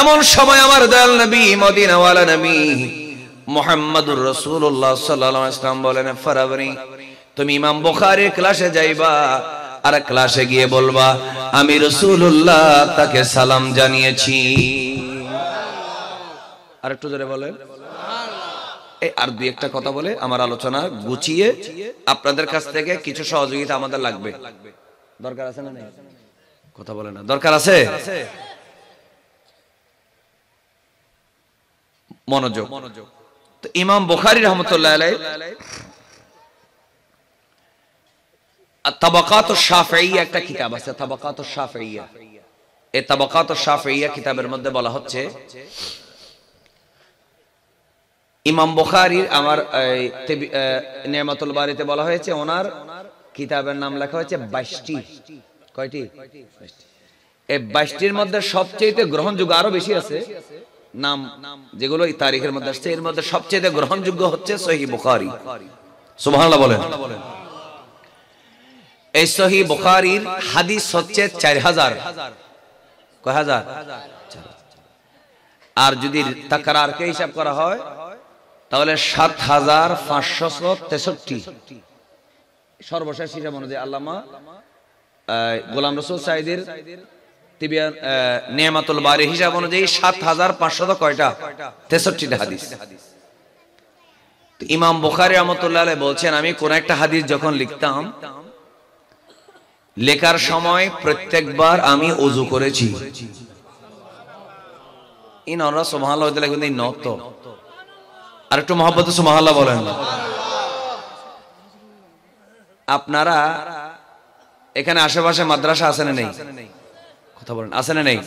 এমন সময় আমার দয়াল নবী মদিনাওয়ালা নবী মোহাম্মদুর রসুল্লাহ সাল্লাহ ইসলাম বলেন ফরাবরি তুমি ইমাম বুখারীর ক্লাসে যাইবা আর ক্লাসে গিয়ে বলবা আমি রসুল্লাহ তাকে সালাম জানিয়েছি আর একটু জোরে বলে আর দুই একটা কথা বলে আমার আলোচনা গুছিয়ে আপনাদের কাছ থেকে কিছু সহযোগিতা আমাদের লাগবে দরকার আছে না কথা বলে না দরকার আছে মনোযোগ তো ইমাম বোখারি রহমতুল্লাহ আলাই তাবাকাত একটা কিতাব আছে তাবাকাত শাফেইয়া এই কিতাবের মধ্যে বলা হচ্ছে ইমাম আমার নিয়ামতুল বাড়িতে বলা হয়েছে ওনার কিতাবের নাম লেখা হয়েছে বাইশটি কয়টি এই বাইশটির মধ্যে সবচেয়ে গ্রহণযোগ্য আরো বেশি আছে নাম যেগুলো এই তারিখের মধ্যে আসছে এর মধ্যে সবচেয়ে গ্রহণযোগ্য হচ্ছে সহি বুখারি সুবহানাল্লাহ বলেন এই সহি বুখারির হাদিস হচ্ছে চার হাজার কয় হাজার আর যদি কে হিসাব করা হয় তাহলে সাত হাজার পাঁচশো তেষট্টি সর্বশেষ হিসাব অনুযায়ী আল্লামা গোলাম রসুল সাইদের তিবিয়ান নিয়ামাতুল বাড়ি হিসাব অনুযায়ী সাত হাজার পাঁচশত কয়টা তেষট্টিটা হাদিস ইমাম বোখারি রহমতুল্লাহ বলছেন আমি কোন একটা হাদিস যখন লিখতাম লেখার সময় প্রত্যেকবার আমি অজু করেছি ইন কিন্তু আর একটু মোহাম্মত সোমাহাল্লাহ বলেন আপনারা এখানে আশেপাশে মাদ্রাসা আসেন নেই কথা বলেন আছে না নেই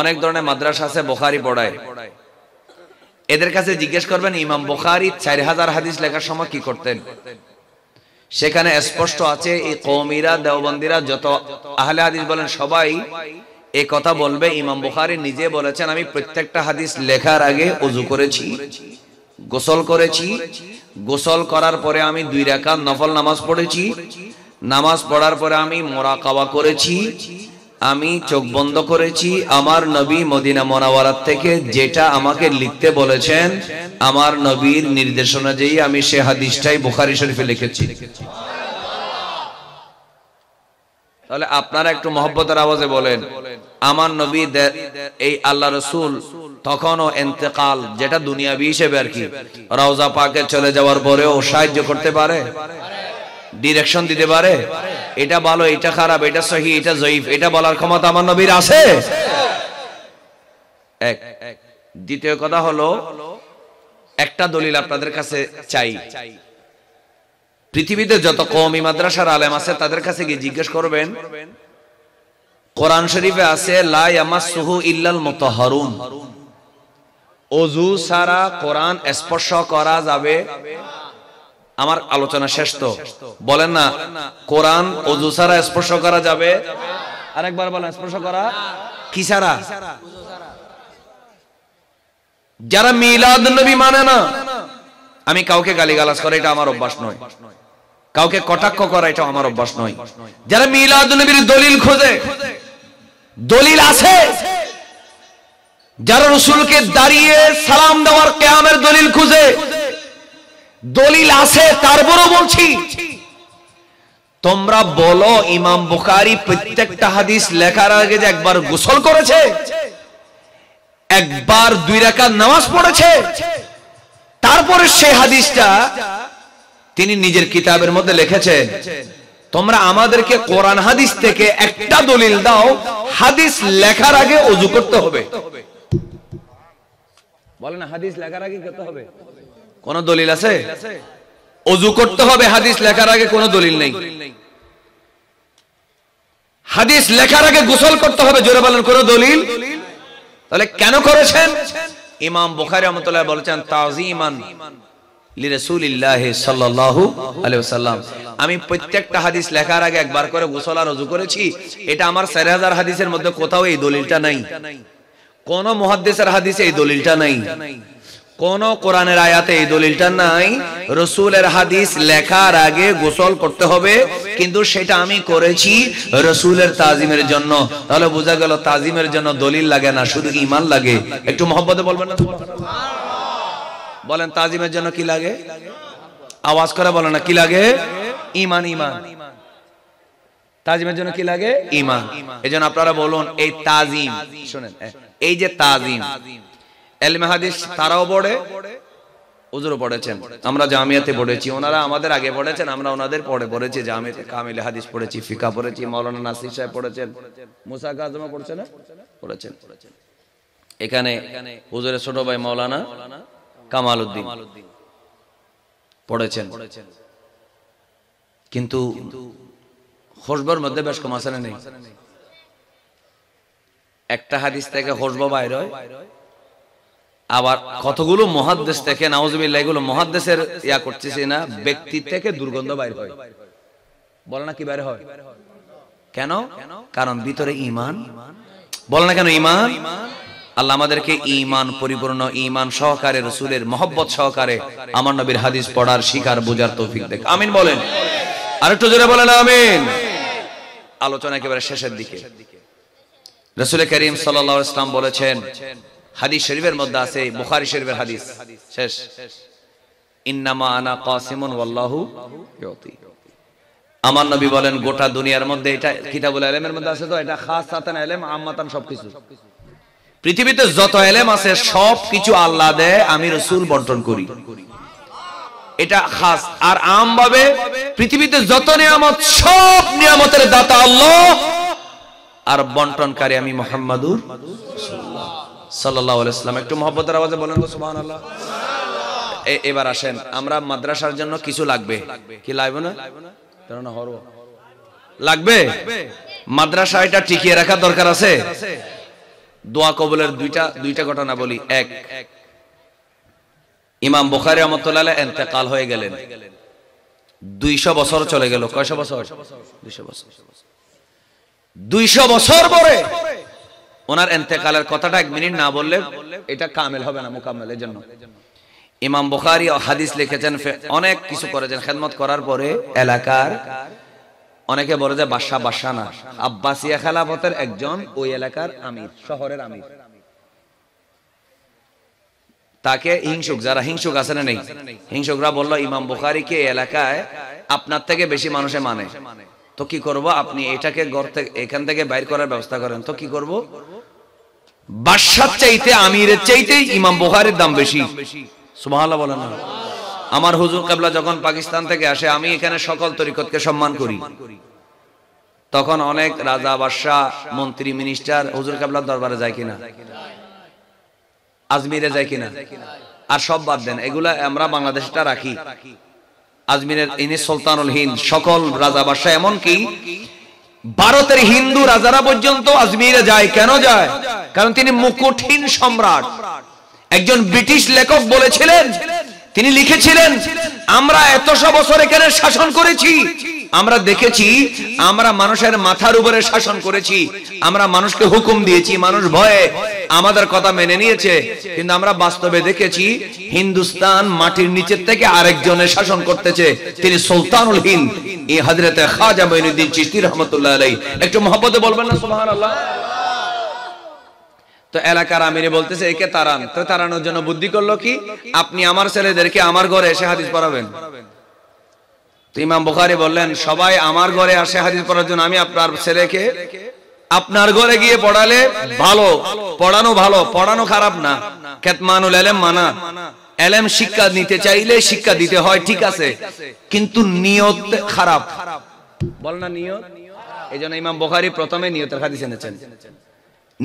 অনেক ধরনের মাদ্রাসা আছে বোখারি পড়ায় এদের কাছে জিজ্ঞেস করবেন ইমাম বোখারি চার হাজার হাদিস লেখার সময় কি করতেন সেখানে স্পষ্ট আছে এই কৌমিরা দেওবন্দিরা যত আহলে হাদিস বলেন সবাই এ কথা বলবে ইমাম বুখারি নিজে বলেছেন আমি প্রত্যেকটা হাদিস লেখার আগে উজু করেছি গোসল করেছি গোসল করার পরে আমি দুই রাকাত নফল নামাজ পড়েছি নামাজ পড়ার পরে আমি মোরা মোরাকাবা করেছি আমি চোখ বন্ধ করেছি আমার নবী মদিনা মোনাওয়ারার থেকে যেটা আমাকে লিখতে বলেছেন আমার নবীর নির্দেশ অনুযায়ী আমি সে হাদিসটাই বুখারি শরীফে লিখেছি তাহলে আপনারা একটু মহব্বতের আওয়াজে বলেন আমার নবী এই আল্লাহ রসুল তখনও এতেকাল যেটা দুনিয়াবি হিসেবে আর কি রওজা পাকে চলে যাওয়ার পরেও সাহায্য করতে পারে ডিরেকশন দিতে পারে এটা ভালো এটা খারাপ এটা সহি এটা জয়ীফ এটা বলার ক্ষমতা আমার নবীর আছে এক দ্বিতীয় কথা হলো একটা দলিল আপনাদের কাছে চাই পৃথিবীতে যত কমি মাদ্রাসার আলেম আছে তাদের কাছে গিয়ে জিজ্ঞেস করবেন কোরআন শরীফে আছে লাই আমার সুহু ইল্লাল মত মতহরুম অজু সারা কোরআন স্পর্শ করা যাবে আমার আলোচনা শেষ তো বলেন না কোরআন অজু ছাড়া স্পর্শ করা যাবে আরেকবার বলেন স্পর্শ করা কি ছাড়া যারা মিলাদ নবী মানে না আমি কাউকে গালিগালাজ করে এটা আমার অভ্যাস নয় কাউকে কটাক্ষ করা এটা আমার অভ্যাস নয় যারা মিলাদ নবীর দলিল খোঁজে দলিল আছে যারা রসুলকে দাঁড়িয়ে সালাম দেওয়ার কেয়ামের দলিল খুঁজে দলিল আছে তারপরও বলছি তোমরা বলো ইমাম বুখারি প্রত্যেকটা হাদিস লেখার আগে যে একবার গোসল করেছে একবার দুই রাকাত নামাজ পড়েছে তারপরে সে হাদিসটা তিনি নিজের কিতাবের মধ্যে লিখেছেন তোমরা আমাদেরকে কোরআন হাদিস থেকে একটা দলিল দাও হাদিস লেখার আগে অজু করতে হবে বলেন হাদিস লেখার আগে করতে হবে কোন দলিল আছে অজু করতে হবে হাদিস লেখার আগে কোন দলিল নেই হাদিস লেখার আগে গোসল করতে হবে জোরে বলেন কোন দলিল তাহলে কেন করেছেন ইমাম বুখারী রহমতুল্লাহ বলেছেন তাজিমান আমি প্রত্যেকটা হাদিস লেখার আগে একবার করে গোসল আর রজু করেছি এটা আমার চার হাজার হাদিসের মধ্যে কোথাও এই দলিলটা নাই কোন মহাদ্দেশের হাদিসে এই দলিলটা নাই কোন কোরআনের আয়াতে এই দলিলটা নাই রসুলের হাদিস লেখার আগে গোসল করতে হবে কিন্তু সেটা আমি করেছি রসুলের তাজিমের জন্য তাহলে বোঝা গেল তাজিমের জন্য দলিল লাগে না শুধু ইমান লাগে একটু মহব্বতে বলবেন না বলেন তাজিমের জন্য কি লাগে আওয়াজ করে বলেন না কি লাগে ইমান ইমান তাজিমের জন্য কি লাগে ইমান এজন্য আপনারা বলুন এই তাজিম শুনেন এই যে তাজিম এলমে তারাও পড়ে উজুরও পড়েছেন আমরা জামিয়াতে পড়েছি ওনারা আমাদের আগে পড়েছেন আমরা ওনাদের পড়েছি জামিয়াতে কামিল হাদিস পড়েছি ফিকা পড়েছি মৌলানা নাসির সাহেব পড়েছেন মুসা পড়েছেন এখানে হুজুরের ছোট ভাই মৌলানা কামাল উদ্দিন পড়েছেন কিন্তু হসবার মধ্যে বেশ কম আসলে নেই একটা হাদিস থেকে হসবা বাইর হয় আবার কতগুলো মহাদ্দেশ থেকে নাওজবিল্লা এগুলো মহাদ্দেশের ইয়া করতেছি না ব্যক্তি থেকে দুর্গন্ধ বাইর হয় বল না কি বাইরে হয় কেন কারণ ভিতরে ইমান বল না কেন ইমান আল্লাহ আমাদেরকে ইমান পরিপূর্ণ ইমান সহকারে রসুলের মহব্বত সহকারে আমার নবীর হাদিস পড়ার শিকার বোঝার তৌফিক দেখ আমিন বলেন আর একটু জোরে বলেন আমিন আলোচনা একেবারে শেষের দিকে রসুল করিম সাল্লাহ ইসলাম বলেছেন হাদিস শরীফের মধ্যে আছে বুখারি শরীফের হাদিস শেষ ইন্নামা আনা কাসিমুন ওয়াল্লাহু ইয়াতি আমার নবী বলেন গোটা দুনিয়ার মধ্যে এটা কিতাবুল আলেমের মধ্যে আছে তো এটা খাস সাতান আলেম আম্মাতান সবকিছু পৃথিবীতে যত আলেম আছে সব কিছু আল্লাহ দেয় আমি রসুল বন্টন করি এটা খাস আর আম ভাবে পৃথিবীতে যত নিয়ামত সব নিয়ামতের দাতা আল্লাহ আর বন্টনকারী আমি মোহাম্মদুর রাসূলুল্লাহ সাল্লাম একটু মহব্বতের আওয়াজে বলেন তো সুবাহ আল্লাহ এবার আসেন আমরা মাদ্রাসার জন্য কিছু লাগবে কি লাগবে না কেননা হর লাগবে মাদ্রাসা এটা টিকিয়ে রাখা দরকার আছে দোয়া কবলের দুইটা দুইটা ঘটনা বলি এক ইমাম বোখারি রহমতুল্লাহ এতেকাল হয়ে গেলেন দুইশো বছর চলে গেল কয়শো বছর দুইশো বছর দুইশো বছর পরে ওনার এন্তেকালের কথাটা এক মিনিট না বললে এটা কামেল হবে না মোকামেলের জন্য ইমাম বুখারী হাদিস লিখেছেন অনেক কিছু করেছেন খেদমত করার পরে এলাকার অনেকে বলে যে বাসা বাসা না আব্বাসিয়া খেলাফতের একজন ওই এলাকার আমির শহরের আমির তাকে হিংসুক যারা হিংসুক আছে না নেই হিংসুকরা বলল ইমাম কে এলাকায় আপনার থেকে বেশি মানুষে মানে তো কি করবো আপনি এটাকে ঘর থেকে এখান থেকে বাইর করার ব্যবস্থা করেন তো কি করবো বাদশার চাইতে আমিরের চাইতে ইমাম বুখারের দাম বেশি সুবহানাল্লাহ বলেন না আমার হুজুর কাবলা যখন পাকিস্তান থেকে আসে আমি এখানে সকল তরিকতকে সম্মান করি তখন অনেক রাজা বাদশাহ মন্ত্রী মিনিস্টার হুজুর কাবলার দরবারে যায় কিনা আজমিরে যায় কিনা আর সব বাদ দেন এগুলা আমরা বাংলাদেশটা রাখি আজমিরের ইনি সুলতানুল হিন্দ সকল রাজা বাদশাহ এমনকি ভারতের হিন্দু রাজারা পর্যন্ত আজমিরে যায় কেন যায় কারণ তিনি মুকুটহীন সম্রাট একজন ব্রিটিশ লেখক বলেছিলেন তিনি লিখেছিলেন আমরা এত বছর এখানে শাসন করেছি আমরা দেখেছি আমরা মানুষের মাথার উপরে শাসন করেছি আমরা মানুষকে হুকুম দিয়েছি মানুষ ভয়ে আমাদের কথা মেনে নিয়েছে কিন্তু আমরা বাস্তবে দেখেছি হিন্দুস্তান মাটির নিচের থেকে আরেকজনের শাসন করতেছে তিনি সুলতানুল হিন্দ এই হাজরতে খাজা মঈনুদ্দিন চিশতি রহমতুল্লাহ আলাই একটু মহব্বতে বলবেন না সুবহানাল্লাহ এলাকার আমিরে বলতেছে একে তাড়ান তো তাড়ানোর জন্য বুদ্ধি করলো কি আপনি আমার ছেলেদেরকে আমার ঘরে এসে হাদিস পড়াবেন তো ইমাম বুখারি বললেন সবাই আমার ঘরে আসে হাদিস পড়ার জন্য আমি আপনার ছেলেকে আপনার ঘরে গিয়ে পড়ালে ভালো পড়ানো ভালো পড়ানো খারাপ না কেতমানুল এলেম মানা এলেম শিক্ষা নিতে চাইলে শিক্ষা দিতে হয় ঠিক আছে কিন্তু নিয়ত খারাপ বল না নিয়ত এই জন্য ইমাম বোখারি প্রথমে নিয়তের হাদিস এনেছেন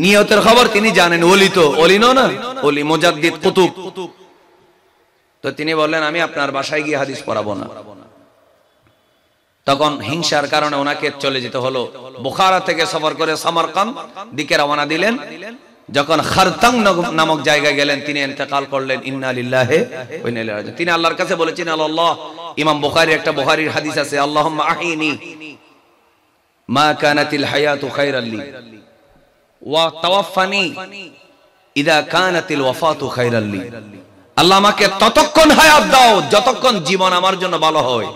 নিয়তের খবর তিনি জানেন অলি তো অলি নো না অলি মোজাদ্দিদ কুতুব তো তিনি বললেন আমি আপনার বাসায় গিয়ে হাদিস পড়াবো না তখন হিংসার কারণে ওনাকে চলে যেতে হলো বোখারা থেকে সফর করে সমরকম দিকে রওনা দিলেন যখন খারতাং নামক জায়গায় গেলেন তিনি এতেকাল করলেন ইন্না লিল্লাহে তিনি আল্লাহর কাছে বলেছেন আল্লাহ ইমাম বুখারী একটা বুখারীর হাদিস আছে আল্লাহ আহিনি মা কানাতিল হায়াতু খাইরাল লি ওয়া তাওয়াফানি ইদা কানাতিল ওয়াফাতু খাইরাল লি আল্লাহ আমাকে ততক্ষণ হায়াত দাও যতক্ষণ জীবন আমার জন্য ভালো হয়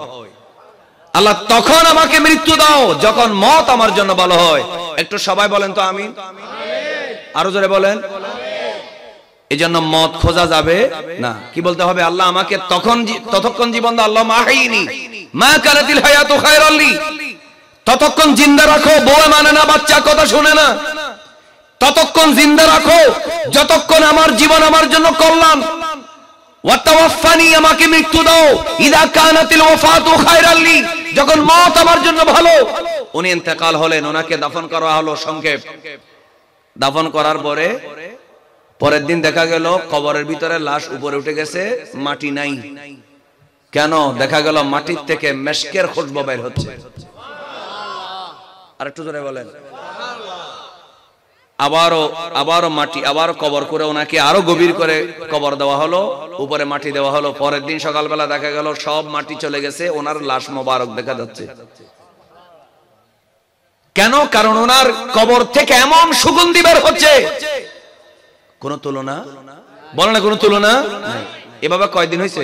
আল্লাহ তখন আমাকে মৃত্যু দাও যখন মত আমার জন্য ভালো হয় একটু সবাই বলেন তো আমি আরো জোরে বলেন এই জন্য মত খোঁজা যাবে না কি বলতে হবে আল্লাহ আমাকে তখন ততক্ষণ জীবন দাও আল্লাহ মাহিনি মা কালাতিল হায়াত খায়রাল্লি ততক্ষণ জিন্দা রাখো বউ মানে না বাচ্চা কথা শুনে না ততক্ষণ জিন্দা রাখো যতক্ষণ আমার জীবন আমার জন্য কল্যাণ ওয়াতাওয়াফানি আমাকে মৃত্যু দাও ইদা কানাতিল ওয়াফাতু খায়রাল্লি যখন মত আমার জন্য ভালো উনি ইন্তেকাল হলেন ওনাকে দাফন করা হলো সংক্ষেপ দাফন করার পরে পরের দিন দেখা গেল কবরের ভিতরে লাশ উপরে উঠে গেছে মাটি নাই কেন দেখা গেল মাটির থেকে মেশকের খুশবো বের হচ্ছে আর একটু জোরে বলেন আবারও আবারও মাটি আবারও কবর করে ওনাকে আরো গভীর করে কবর দেওয়া হলো উপরে মাটি দেওয়া হলো পরের দিন সকালবেলা দেখা গেল সব মাটি চলে গেছে ওনার লাশ মোবারক দেখা যাচ্ছে কেন কারণ ওনার কবর থেকে এমন সুগন্ধি বের হচ্ছে কোন তুলনা বলো না কোন তুলনা এভাবে কয়দিন হয়েছে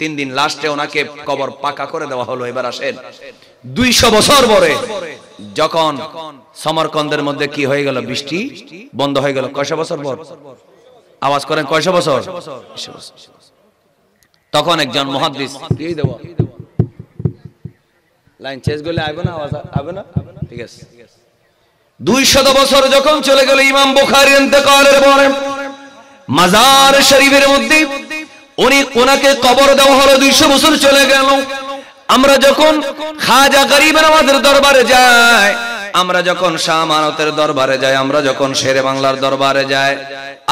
তিন দিন লাস্টে ওনাকে কবর পাকা করে দেওয়া হলো এবার আসেন দুইশো বছর পরে যখন সমরকন্দের মধ্যে কি হয়ে গেল বৃষ্টি বন্ধ হয়ে গেল কয়শ বছর পর আওয়াজ করেন কয়শ বছর তখন একজন মহাদিস দিয়ে দেব লাইন চেঞ্জ করলে আইবে না আওয়াজ আইবে না ঠিক আছে দুই শত বছর যখন চলে গেল ইমাম বুখারী ইন্তেকালের পরে মাজার শরীফের মধ্যে উনি ওনাকে কবর দেওয়া হলো দুইশো বছর চলে গেল আমরা যখন খাজা গরিব নামাজের দরবারে যাই আমরা যখন শাহ মানতের দরবারে যাই আমরা যখন শেরে বাংলার দরবারে যাই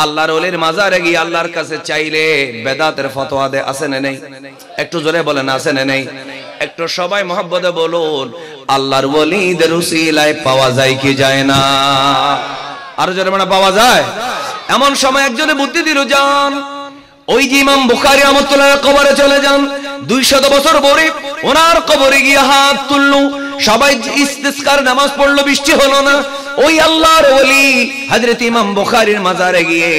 আল্লাহর ওলির মাজারে গিয়ে আল্লাহর কাছে চাইলে বেদাতের ফতোয়া দে আছে না নেই একটু জোরে বলেন আছে না নেই একটু সবাই মহব্বতে বলুন আল্লাহর ওলিদের উসিলায় পাওয়া যায় কি যায় না আরো জোরে মানে পাওয়া যায় এমন সময় একজনে বুদ্ধি দিল যান ওই যে ইমাম বুখারি রহমতুল্লাহ কবরে চলে যান দুইশত বছর পরে ওনার কবরে গিয়ে হাত তুললু সবাই ইস্তিস্কার নামাজ পড়লো বৃষ্টি হলো না ওই আল্লাহর ওলি হযরত ইমাম বুখারির মাজারে গিয়ে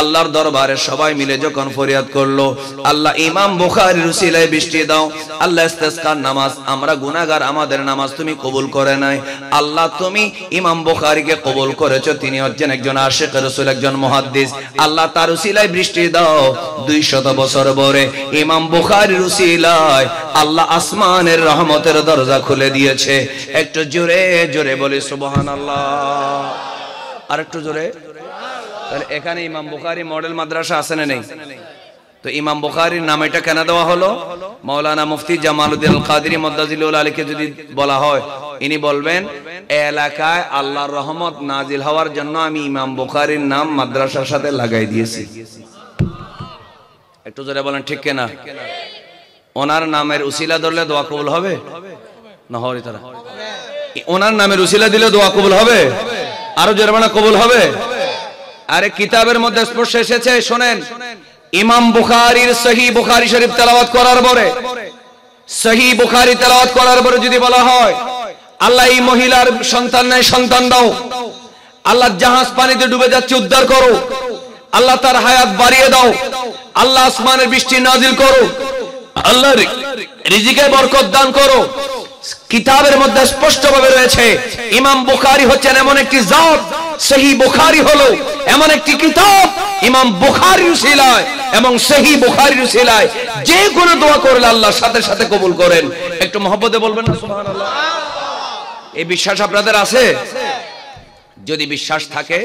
আল্লাহর দরবারে সবাই মিলে যখন ফরিয়াদ করলো আল্লাহ ইমাম বুখারি উসিলায় বৃষ্টি দাও আল্লাহ ইস্তেসকার নামাজ আমরা গুনাগার আমাদের নামাজ তুমি কবুল করে নাই আল্লাহ তুমি ইমাম বুখারিকে কবুল করেছো তিনি হচ্ছেন একজন আশিক রাসূল একজন মুহাদ্দিস আল্লাহ তার উসিলায় বৃষ্টি দাও 200 বছর পরে ইমাম বুখারি উসিলায় আল্লাহ আসমানের রহমতের দরজা খুলে দিয়েছে একটু জোরে জোরে বলি সুবহানাল্লাহ আর একটু জোরে তাহলে এখানে ইমাম বুখারি মডেল মাদ্রাসা আছে না নেই তো ইমাম বুখারির নাম এটা কেন দেওয়া হলো মৌলানা মুফতি জামালউদ্দিন কাদির মদ্দাজিলুল আলীকে যদি বলা হয় ইনি বলবেন এলাকায় আল্লাহর রহমত নাজিল হওয়ার জন্য আমি ইমাম বুখারির নাম মাদ্রাসার সাথে লাগাই দিয়েছি একটু জোরে বলেন ঠিক না ওনার নামের উসিলা ধরলে দোয়া কবুল হবে না হরি তারা ওনার নামের উসিলা দিলে দোয়া কবুল হবে আরো জোরে বলা কবুল হবে আরে কিতাবের মধ্যে স্পর্শ এসেছে শোনেন ইমাম বুখারির সহি বুখারি শরীফ তেলাওয়াত করার পরে সহি বুখারি তেলাওয়াত করার পরে যদি বলা হয় আল্লাহ এই মহিলার সন্তান নাই সন্তান দাও আল্লাহ জাহাজ পানিতে ডুবে যাচ্ছে উদ্ধার করো আল্লাহ তার হায়াত বাড়িয়ে দাও আল্লাহ আসমানের বৃষ্টি নাজিল করো আল্লাহ রিজিকে বরকত দান করো কিতাবের মধ্যে স্পষ্টভাবে রয়েছে ইমাম বুখারি হচ্ছেন এমন একটি জাত সেই বুখারি হলো এমন একটি কিতাব ইমাম বুখারির শিলায় এবং সেই বুখারির শিলায় যে কোনো দোয়া করলে আল্লাহ সাথে সাথে কবুল করেন একটু মহব্বতে বলবেন না এই বিশ্বাস আপনাদের আছে যদি বিশ্বাস থাকে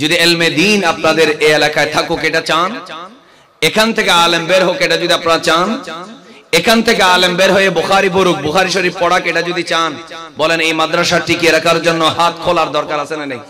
যদি এলমে দিন আপনাদের এই এলাকায় থাকুক এটা চান এখান থেকে আলেম বের হোক এটা যদি আপনারা চান এখান থেকে আলেম বের হয়ে বুখারি পড়ুক বুখারি শরীফ পড়াক এটা যদি চান বলেন এই মাদ্রাসা টিকিয়ে রাখার জন্য হাত খোলার দরকার আছে না নেই